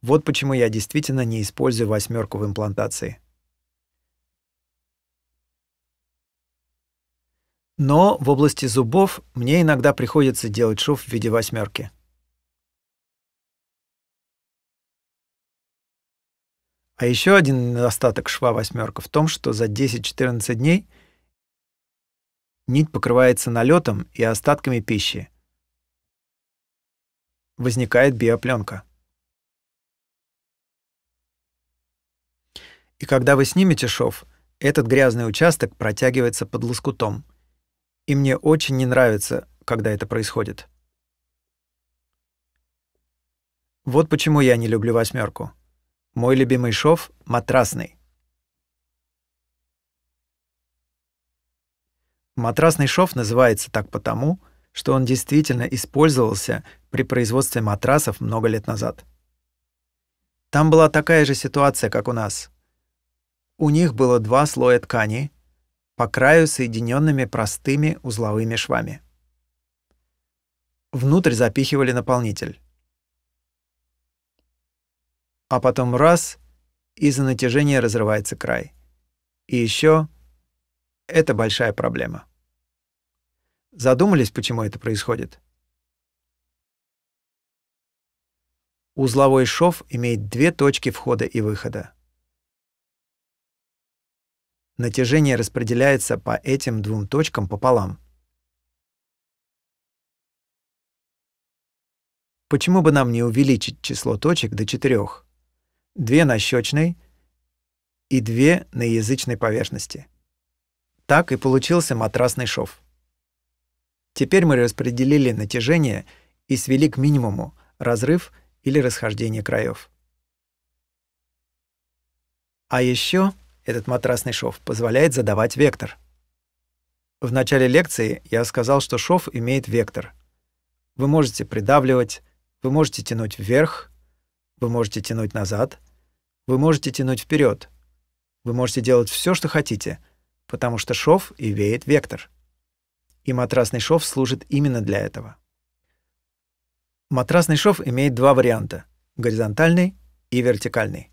Вот почему я действительно не использую восьмерку в имплантации. Но в области зубов мне иногда приходится делать шов в виде восьмерки. А еще один недостаток шва восьмерка в том, что за 10-14 дней нить покрывается налетом и остатками пищи. Возникает биопленка. И когда вы снимете шов, этот грязный участок протягивается под лоскутом. И мне очень не нравится, когда это происходит. Вот почему я не люблю восьмерку. Мой любимый шов – матрасный. Матрасный шов называется так потому, что он действительно использовался при производстве матрасов много лет назад. Там была такая же ситуация, как у нас. У них было два слоя ткани, по краю соединенными простыми узловыми швами. Внутрь запихивали наполнитель а потом раз — из-за натяжения разрывается край. И еще это большая проблема. Задумались, почему это происходит? Узловой шов имеет две точки входа и выхода. Натяжение распределяется по этим двум точкам пополам. Почему бы нам не увеличить число точек до четырех? две на щечной и две на язычной поверхности. Так и получился матрасный шов. Теперь мы распределили натяжение и свели к минимуму разрыв или расхождение краев. А еще этот матрасный шов позволяет задавать вектор. В начале лекции я сказал, что шов имеет вектор. Вы можете придавливать, вы можете тянуть вверх, вы можете тянуть назад — вы можете тянуть вперед. Вы можете делать все, что хотите, потому что шов и веет вектор. И матрасный шов служит именно для этого. Матрасный шов имеет два варианта – горизонтальный и вертикальный.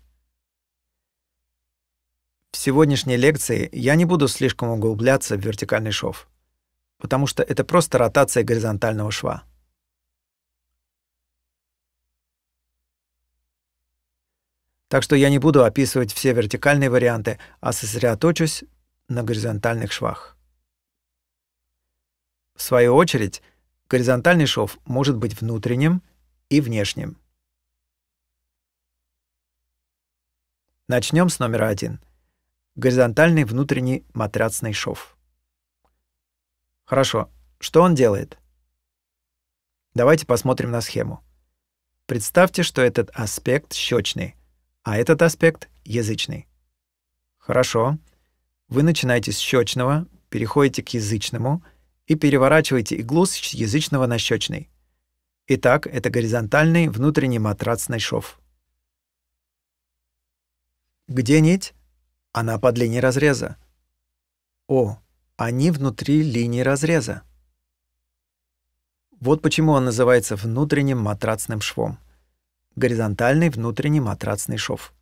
В сегодняшней лекции я не буду слишком углубляться в вертикальный шов, потому что это просто ротация горизонтального шва. Так что я не буду описывать все вертикальные варианты, а сосредоточусь на горизонтальных швах. В свою очередь, горизонтальный шов может быть внутренним и внешним. Начнем с номера один: Горизонтальный внутренний матрацный шов. Хорошо, что он делает? Давайте посмотрим на схему. Представьте, что этот аспект щечный – а этот аспект — язычный. Хорошо. Вы начинаете с щечного, переходите к язычному и переворачиваете иглу с язычного на щечный. Итак, это горизонтальный внутренний матрацный шов. Где нить? Она под линией разреза. О, они внутри линии разреза. Вот почему он называется внутренним матрацным швом горизонтальный внутренний матрацный шов.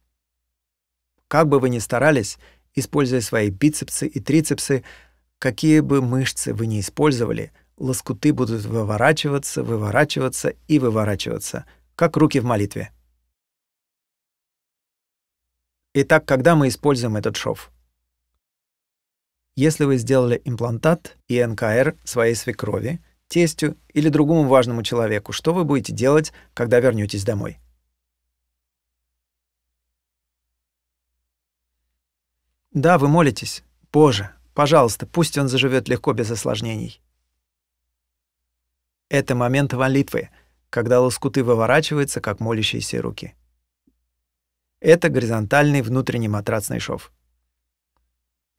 Как бы вы ни старались, используя свои бицепсы и трицепсы, какие бы мышцы вы ни использовали, лоскуты будут выворачиваться, выворачиваться и выворачиваться, как руки в молитве. Итак, когда мы используем этот шов? Если вы сделали имплантат и НКР своей свекрови, тестю или другому важному человеку, что вы будете делать, когда вернетесь домой? Да, вы молитесь. Боже, пожалуйста, пусть он заживет легко, без осложнений. Это момент молитвы, когда лоскуты выворачиваются, как молящиеся руки. Это горизонтальный внутренний матрацный шов.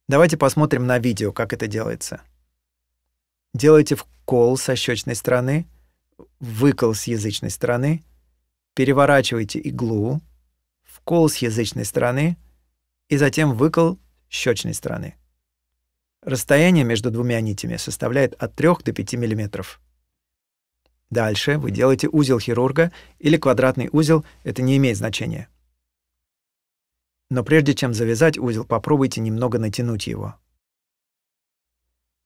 Давайте посмотрим на видео, как это делается. Делайте вкол со щечной стороны, выкол с язычной стороны, переворачивайте иглу, вкол с язычной стороны и затем выкол щечной стороны. Расстояние между двумя нитями составляет от 3 до 5 мм. Дальше вы делаете узел хирурга или квадратный узел, это не имеет значения. Но прежде чем завязать узел, попробуйте немного натянуть его.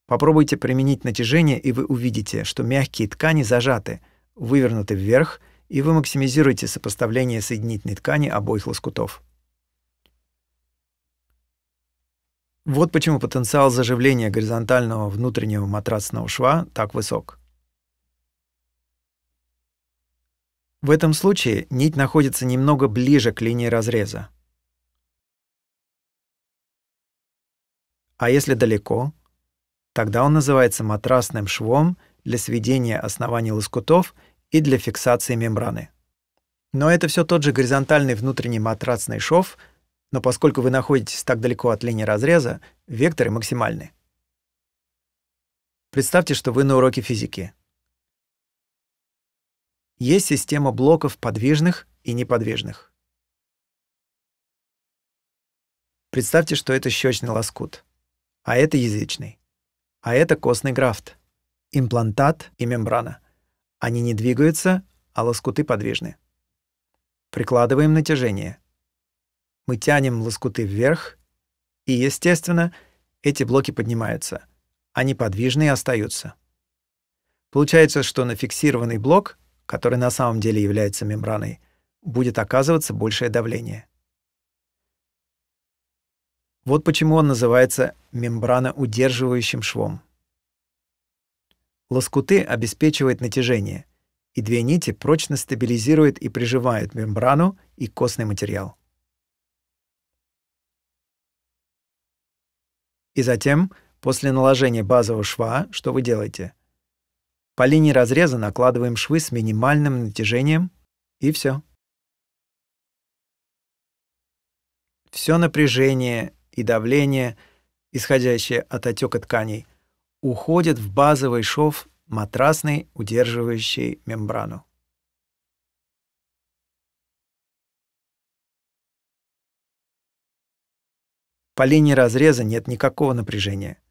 Попробуйте применить натяжение, и вы увидите, что мягкие ткани зажаты, вывернуты вверх, и вы максимизируете сопоставление соединительной ткани обоих лоскутов. Вот почему потенциал заживления горизонтального внутреннего матрасного шва так высок. В этом случае нить находится немного ближе к линии разреза. А если далеко, тогда он называется матрасным швом для сведения оснований лоскутов и для фиксации мембраны. Но это все тот же горизонтальный внутренний матрасный шов, но поскольку вы находитесь так далеко от линии разреза, векторы максимальны. Представьте, что вы на уроке физики. Есть система блоков подвижных и неподвижных. Представьте, что это щечный лоскут, а это язычный, а это костный графт, имплантат и мембрана. Они не двигаются, а лоскуты подвижны. Прикладываем натяжение – мы тянем лоскуты вверх, и, естественно, эти блоки поднимаются, Они подвижные остаются. Получается, что на фиксированный блок, который на самом деле является мембраной, будет оказываться большее давление. Вот почему он называется мембраноудерживающим швом. Лоскуты обеспечивают натяжение, и две нити прочно стабилизируют и приживают мембрану и костный материал. И затем, после наложения базового шва, что вы делаете? По линии разреза накладываем швы с минимальным натяжением, и все. Все напряжение и давление, исходящее от отека тканей, уходит в базовый шов матрасной удерживающей мембрану. По линии разреза нет никакого напряжения.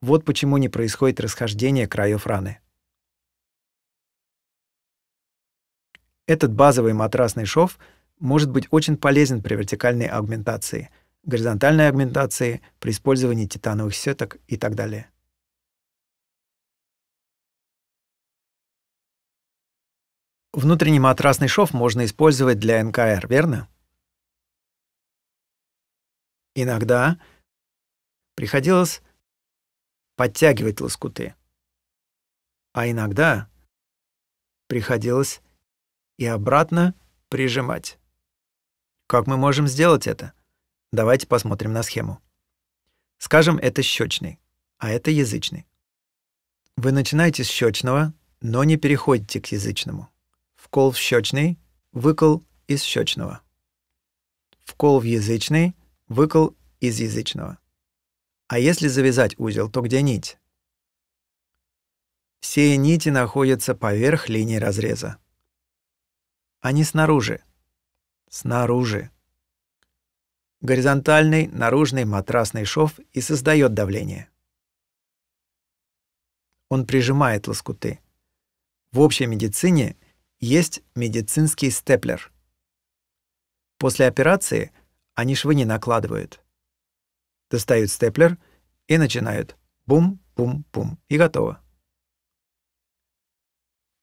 Вот почему не происходит расхождение краев раны. Этот базовый матрасный шов может быть очень полезен при вертикальной агментации, горизонтальной агментации, при использовании титановых сеток и так далее. Внутренний матрасный шов можно использовать для НКР, верно? Иногда приходилось подтягивать лоскуты, а иногда приходилось и обратно прижимать. Как мы можем сделать это? Давайте посмотрим на схему. Скажем, это щечный, а это язычный. Вы начинаете с щечного, но не переходите к язычному. Вкол в щечный, выкол из щечного. Вкол в язычный — Выкол из язычного. А если завязать узел, то где нить? Все нити находятся поверх линии разреза. Они снаружи. Снаружи. Горизонтальный наружный матрасный шов и создает давление. Он прижимает лоскуты. В общей медицине есть медицинский степлер. После операции – они швы не накладывают. Достают степлер и начинают бум-бум-бум. И готово.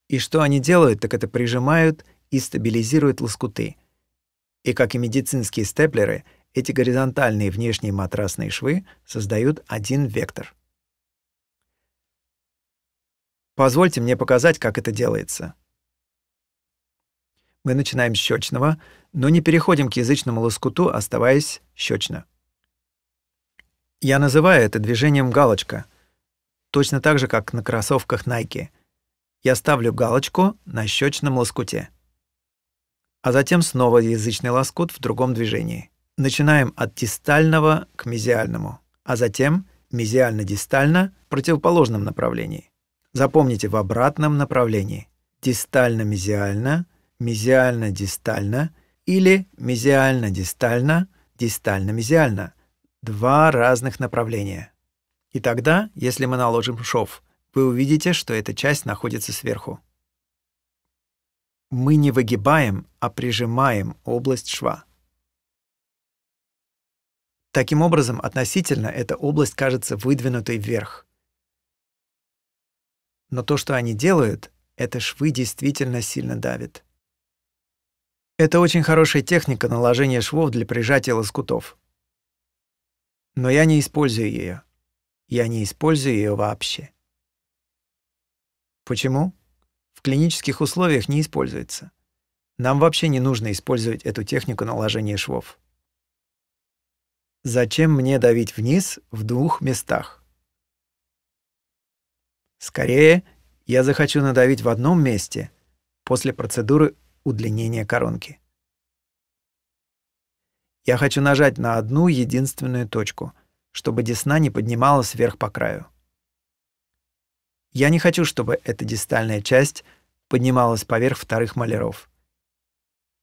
И что они делают, так это прижимают и стабилизируют лоскуты. И как и медицинские степлеры, эти горизонтальные внешние матрасные швы создают один вектор. Позвольте мне показать, как это делается мы начинаем с щечного, но не переходим к язычному лоскуту, оставаясь щечно. Я называю это движением галочка, точно так же, как на кроссовках Nike. Я ставлю галочку на щечном лоскуте. А затем снова язычный лоскут в другом движении. Начинаем от дистального к мезиальному, а затем мезиально-дистально в противоположном направлении. Запомните, в обратном направлении. Дистально-мезиально – мезиально-дистально или мезиально-дистально, дистально-мезиально. Два разных направления. И тогда, если мы наложим шов, вы увидите, что эта часть находится сверху. Мы не выгибаем, а прижимаем область шва. Таким образом, относительно эта область кажется выдвинутой вверх. Но то, что они делают, это швы действительно сильно давит. Это очень хорошая техника наложения швов для прижатия лоскутов. Но я не использую ее. Я не использую ее вообще. Почему? В клинических условиях не используется. Нам вообще не нужно использовать эту технику наложения швов. Зачем мне давить вниз в двух местах? Скорее, я захочу надавить в одном месте после процедуры удлинение коронки. Я хочу нажать на одну единственную точку, чтобы десна не поднималась вверх по краю. Я не хочу, чтобы эта дистальная часть поднималась поверх вторых маляров.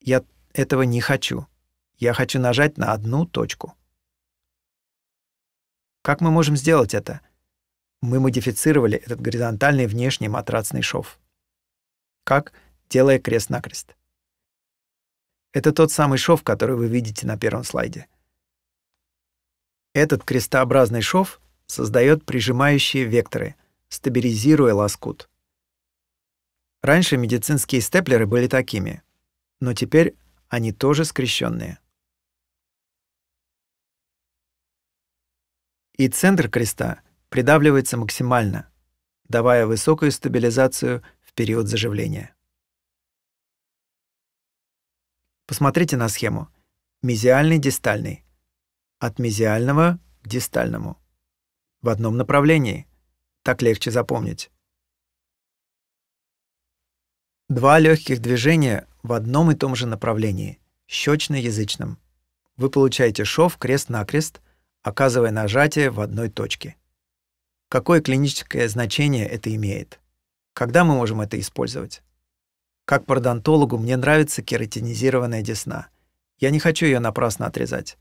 Я этого не хочу. Я хочу нажать на одну точку. Как мы можем сделать это? Мы модифицировали этот горизонтальный внешний матрацный шов. Как? делая крест-накрест. Это тот самый шов, который вы видите на первом слайде. Этот крестообразный шов создает прижимающие векторы, стабилизируя лоскут. Раньше медицинские степлеры были такими, но теперь они тоже скрещенные. И центр креста придавливается максимально, давая высокую стабилизацию в период заживления. Посмотрите на схему. Мезиальный, дистальный. От мезиального к дистальному. В одном направлении. Так легче запомнить. Два легких движения в одном и том же направлении, щечно-язычном. Вы получаете шов крест-накрест, оказывая нажатие в одной точке. Какое клиническое значение это имеет? Когда мы можем это использовать? Как пародонтологу мне нравится кератинизированная десна. Я не хочу ее напрасно отрезать.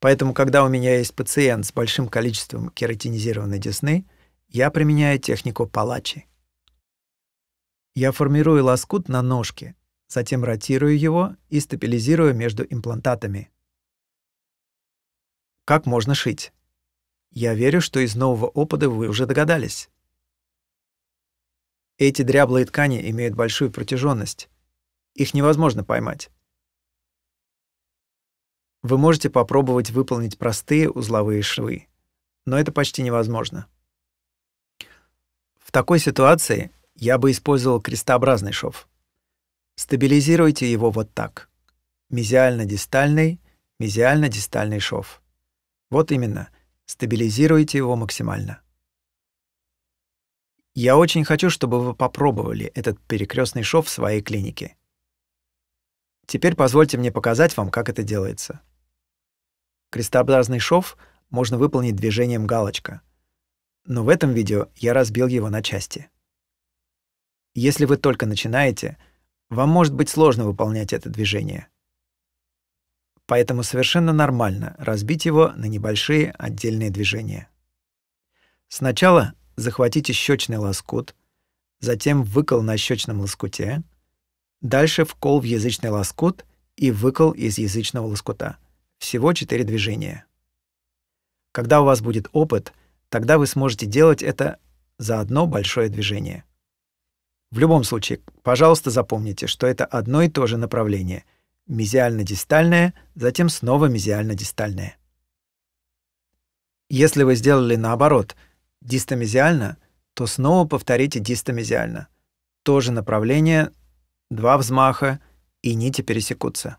Поэтому, когда у меня есть пациент с большим количеством кератинизированной десны, я применяю технику палачи. Я формирую лоскут на ножке, затем ротирую его и стабилизирую между имплантатами. Как можно шить? Я верю, что из нового опыта вы уже догадались. Эти дряблые ткани имеют большую протяженность. Их невозможно поймать. Вы можете попробовать выполнить простые узловые швы, но это почти невозможно. В такой ситуации я бы использовал крестообразный шов. Стабилизируйте его вот так. Мезиально-дистальный, мезиально-дистальный шов. Вот именно, стабилизируйте его максимально. Я очень хочу, чтобы вы попробовали этот перекрестный шов в своей клинике. Теперь позвольте мне показать вам, как это делается. Крестообразный шов можно выполнить движением галочка. Но в этом видео я разбил его на части. Если вы только начинаете, вам может быть сложно выполнять это движение. Поэтому совершенно нормально разбить его на небольшие отдельные движения. Сначала захватите щечный лоскут, затем выкол на щечном лоскуте, дальше вкол в язычный лоскут и выкол из язычного лоскута. Всего четыре движения. Когда у вас будет опыт, тогда вы сможете делать это за одно большое движение. В любом случае, пожалуйста, запомните, что это одно и то же направление. Мезиально-дистальное, затем снова мезиально-дистальное. Если вы сделали наоборот — дистомезиально, то снова повторите дистомезиально. То же направление, два взмаха и нити пересекутся.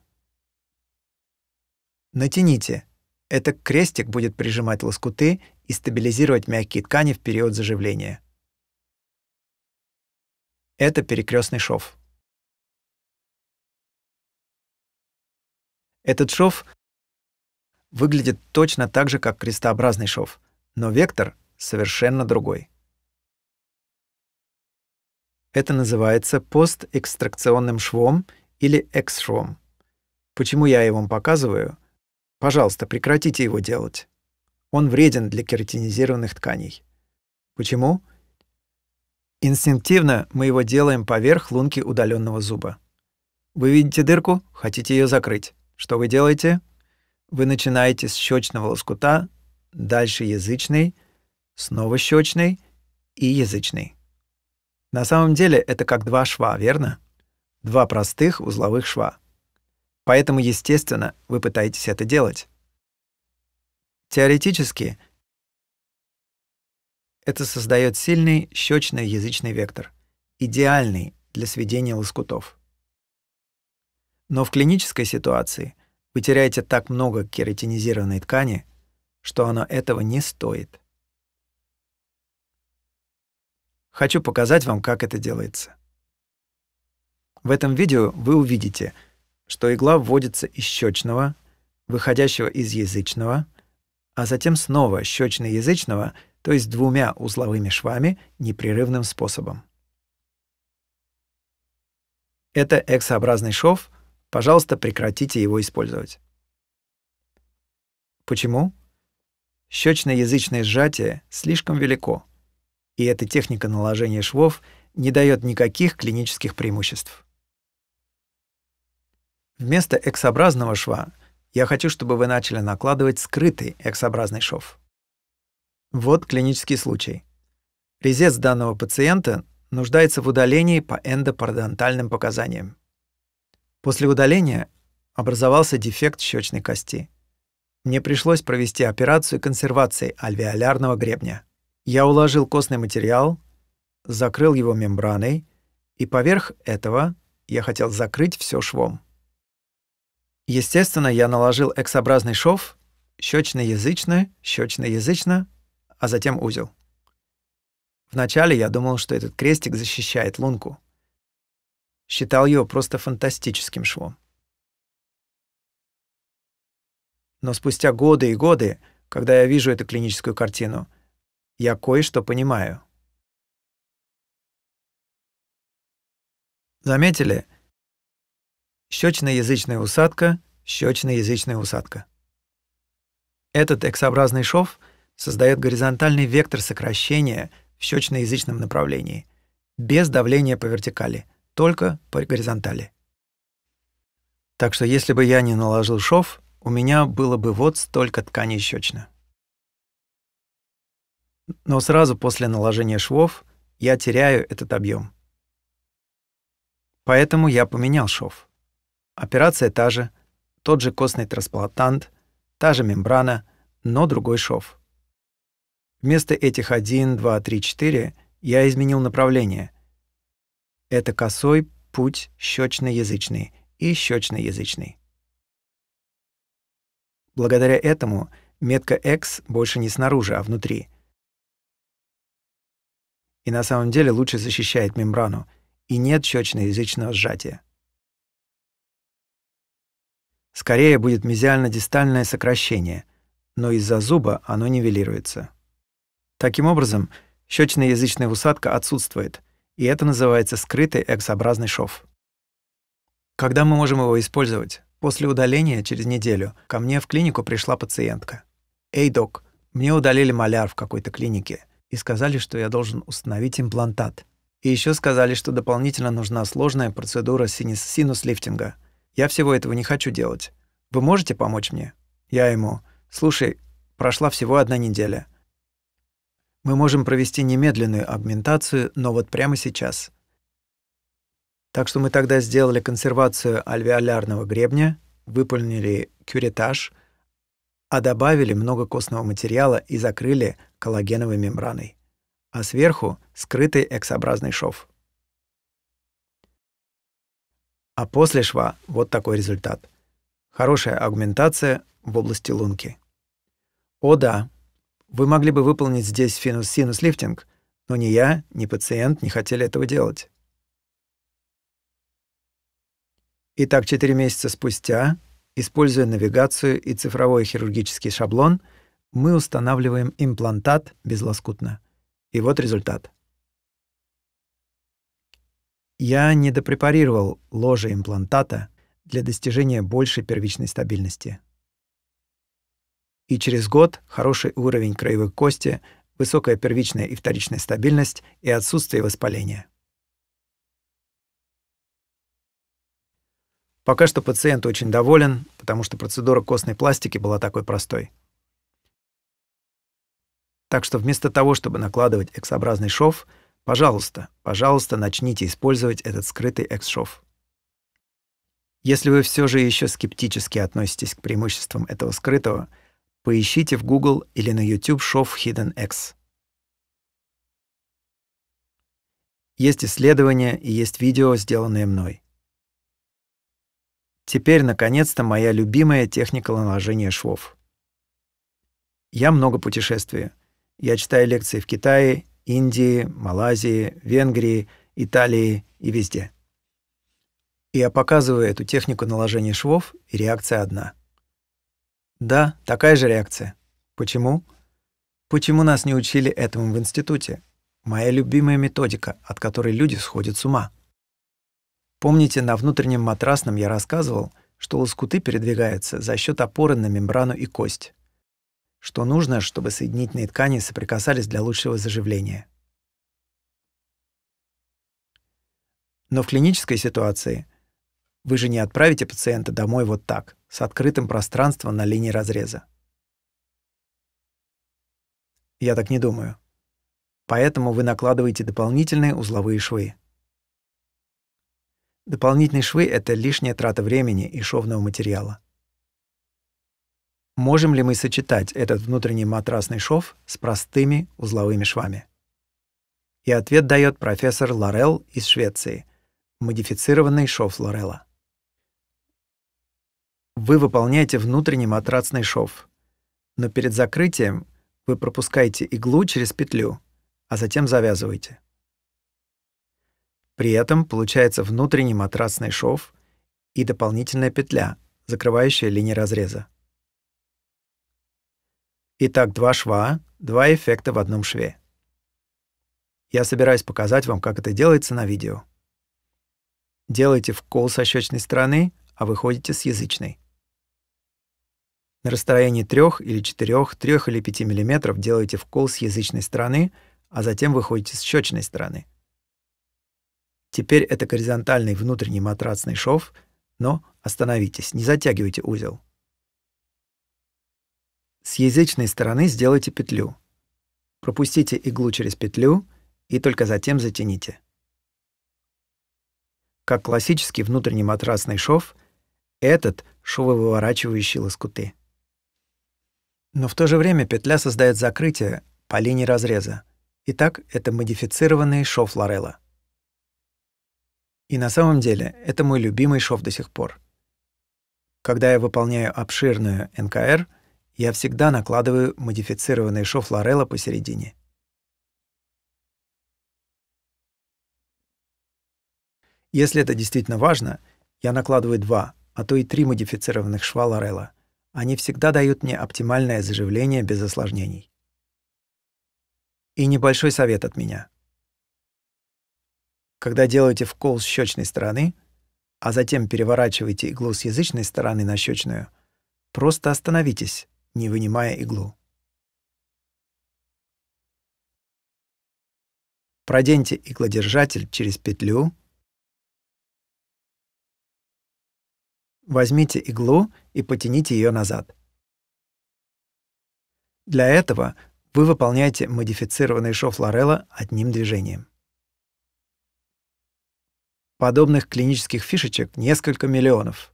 Натяните. Это крестик будет прижимать лоскуты и стабилизировать мягкие ткани в период заживления. Это перекрестный шов. Этот шов выглядит точно так же, как крестообразный шов, но вектор совершенно другой. Это называется постэкстракционным швом или экс-швом. Почему я его показываю? Пожалуйста, прекратите его делать. Он вреден для кератинизированных тканей. Почему? Инстинктивно мы его делаем поверх лунки удаленного зуба. Вы видите дырку, хотите ее закрыть. Что вы делаете? Вы начинаете с щечного лоскута, дальше язычный, снова щечный и язычный. На самом деле это как два шва, верно? Два простых узловых шва. Поэтому, естественно, вы пытаетесь это делать. Теоретически это создает сильный щечный язычный вектор, идеальный для сведения лоскутов. Но в клинической ситуации вы теряете так много кератинизированной ткани, что оно этого не стоит. Хочу показать вам, как это делается. В этом видео вы увидите, что игла вводится из щечного, выходящего из язычного, а затем снова щечно-язычного, то есть двумя узловыми швами, непрерывным способом. Это эксообразный шов, пожалуйста, прекратите его использовать. Почему? Щечно-язычное сжатие слишком велико, и эта техника наложения швов не дает никаких клинических преимуществ. Вместо эксобразного шва я хочу, чтобы вы начали накладывать скрытый эксобразный шов. Вот клинический случай. Резец данного пациента нуждается в удалении по эндопарадонтальным показаниям. После удаления образовался дефект щечной кости. Мне пришлось провести операцию консервации альвеолярного гребня. Я уложил костный материал, закрыл его мембраной, и поверх этого я хотел закрыть все швом. Естественно, я наложил эксообразный шов, щечно-язычно, щечно-язычно, а затем узел. Вначале я думал, что этот крестик защищает лунку. Считал его просто фантастическим швом. Но спустя годы и годы, когда я вижу эту клиническую картину, я кое-что понимаю. Заметили? Щечно-язычная усадка, щечно-язычная усадка. Этот X-образный шов создает горизонтальный вектор сокращения в щечно-язычном направлении, без давления по вертикали, только по горизонтали. Так что если бы я не наложил шов, у меня было бы вот столько ткани щечно но сразу после наложения швов я теряю этот объем. Поэтому я поменял шов. Операция та же, тот же костный трансплантант, та же мембрана, но другой шов. Вместо этих 1, 2, 3, 4 я изменил направление. Это косой путь щечно-язычный и щечно-язычный. Благодаря этому метка X больше не снаружи, а внутри — и на самом деле лучше защищает мембрану, и нет щечно-язычного сжатия. Скорее будет мезиально-дистальное сокращение, но из-за зуба оно нивелируется. Таким образом, щечно-язычная усадка отсутствует, и это называется скрытый эксообразный шов. Когда мы можем его использовать? После удаления, через неделю, ко мне в клинику пришла пациентка. «Эй, док, мне удалили маляр в какой-то клинике и сказали, что я должен установить имплантат. И еще сказали, что дополнительно нужна сложная процедура синус- синус-лифтинга. Я всего этого не хочу делать. Вы можете помочь мне? Я ему. Слушай, прошла всего одна неделя. Мы можем провести немедленную агментацию, но вот прямо сейчас. Так что мы тогда сделали консервацию альвеолярного гребня, выполнили кюретаж – а добавили много костного материала и закрыли коллагеновой мембраной, а сверху скрытый эксообразный шов. А после шва вот такой результат. Хорошая агментация в области лунки. О да, вы могли бы выполнить здесь финус-синус-лифтинг, но ни я, ни пациент не хотели этого делать. Итак, 4 месяца спустя Используя навигацию и цифровой хирургический шаблон, мы устанавливаем имплантат безлоскутно. И вот результат. Я недопрепарировал ложе имплантата для достижения большей первичной стабильности. И через год хороший уровень краевой кости, высокая первичная и вторичная стабильность и отсутствие воспаления. Пока что пациент очень доволен, потому что процедура костной пластики была такой простой. Так что вместо того, чтобы накладывать эксообразный шов, пожалуйста, пожалуйста, начните использовать этот скрытый экс-шов. Если вы все же еще скептически относитесь к преимуществам этого скрытого, поищите в Google или на YouTube шов Hidden X. Есть исследования и есть видео, сделанные мной. Теперь, наконец-то, моя любимая техника наложения швов. Я много путешествую. Я читаю лекции в Китае, Индии, Малайзии, Венгрии, Италии и везде. И я показываю эту технику наложения швов, и реакция одна. Да, такая же реакция. Почему? Почему нас не учили этому в институте? Моя любимая методика, от которой люди сходят с ума — Помните, на внутреннем матрасном я рассказывал, что лоскуты передвигаются за счет опоры на мембрану и кость. Что нужно, чтобы соединительные ткани соприкасались для лучшего заживления. Но в клинической ситуации вы же не отправите пациента домой вот так, с открытым пространством на линии разреза. Я так не думаю. Поэтому вы накладываете дополнительные узловые швы. Дополнительные швы – это лишняя трата времени и шовного материала. Можем ли мы сочетать этот внутренний матрасный шов с простыми узловыми швами? И ответ дает профессор Лорел из Швеции. Модифицированный шов Лорела. Вы выполняете внутренний матрасный шов, но перед закрытием вы пропускаете иглу через петлю, а затем завязываете. При этом получается внутренний матрасный шов и дополнительная петля, закрывающая линии разреза. Итак, два шва, два эффекта в одном шве. Я собираюсь показать вам, как это делается на видео. Делайте вкол со щечной стороны, а выходите с язычной. На расстоянии 3 или 4, 3 или 5 мм делайте вкол с язычной стороны, а затем выходите с щечной стороны. Теперь это горизонтальный внутренний матрацный шов, но остановитесь, не затягивайте узел. С язычной стороны сделайте петлю. Пропустите иглу через петлю и только затем затяните. Как классический внутренний матрасный шов, этот шововыворачивающий лоскуты. Но в то же время петля создает закрытие по линии разреза. Итак, это модифицированный шов Лорелла. И на самом деле это мой любимый шов до сих пор. Когда я выполняю обширную НКР, я всегда накладываю модифицированный шов Лорелла посередине. Если это действительно важно, я накладываю два, а то и три модифицированных шва Лорелла. Они всегда дают мне оптимальное заживление без осложнений. И небольшой совет от меня — когда делаете вкол с щечной стороны, а затем переворачиваете иглу с язычной стороны на щечную, просто остановитесь, не вынимая иглу. Проденьте иглодержатель через петлю. Возьмите иглу и потяните ее назад. Для этого вы выполняете модифицированный шов Лорелла одним движением. Подобных клинических фишечек несколько миллионов.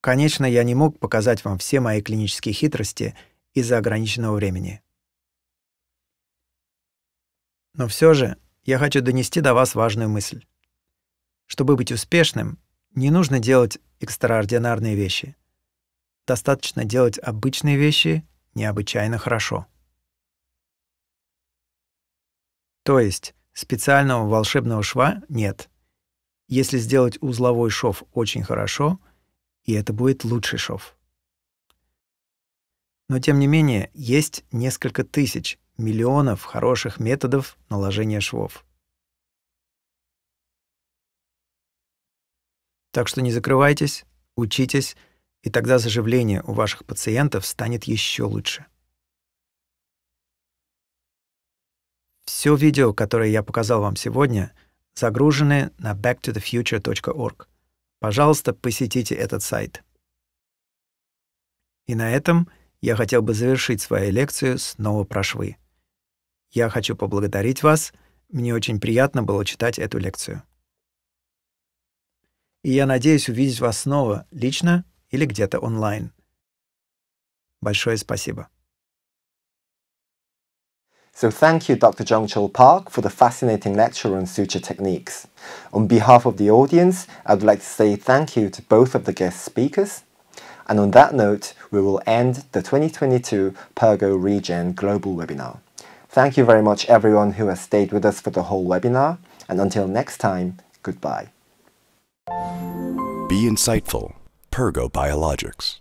Конечно, я не мог показать вам все мои клинические хитрости из-за ограниченного времени. Но все же я хочу донести до вас важную мысль. Чтобы быть успешным, не нужно делать экстраординарные вещи. Достаточно делать обычные вещи необычайно хорошо. То есть Специального волшебного шва нет. Если сделать узловой шов очень хорошо, и это будет лучший шов. Но тем не менее, есть несколько тысяч, миллионов хороших методов наложения швов. Так что не закрывайтесь, учитесь, и тогда заживление у ваших пациентов станет еще лучше. Все видео, которое я показал вам сегодня, загружены на backtothefuture.org. Пожалуйста, посетите этот сайт. И на этом я хотел бы завершить свою лекцию снова про швы. Я хочу поблагодарить вас. Мне очень приятно было читать эту лекцию. И я надеюсь увидеть вас снова, лично или где-то онлайн. Большое спасибо. So thank you, Dr. Jung Chul Park, for the fascinating lecture on suture techniques. On behalf of the audience, I would like to say thank you to both of the guest speakers. And on that note, we will end the 2022 Pergo Regen Global Webinar. Thank you very much everyone who has stayed with us for the whole webinar, and until next time, goodbye. Be insightful. Pergo Biologics.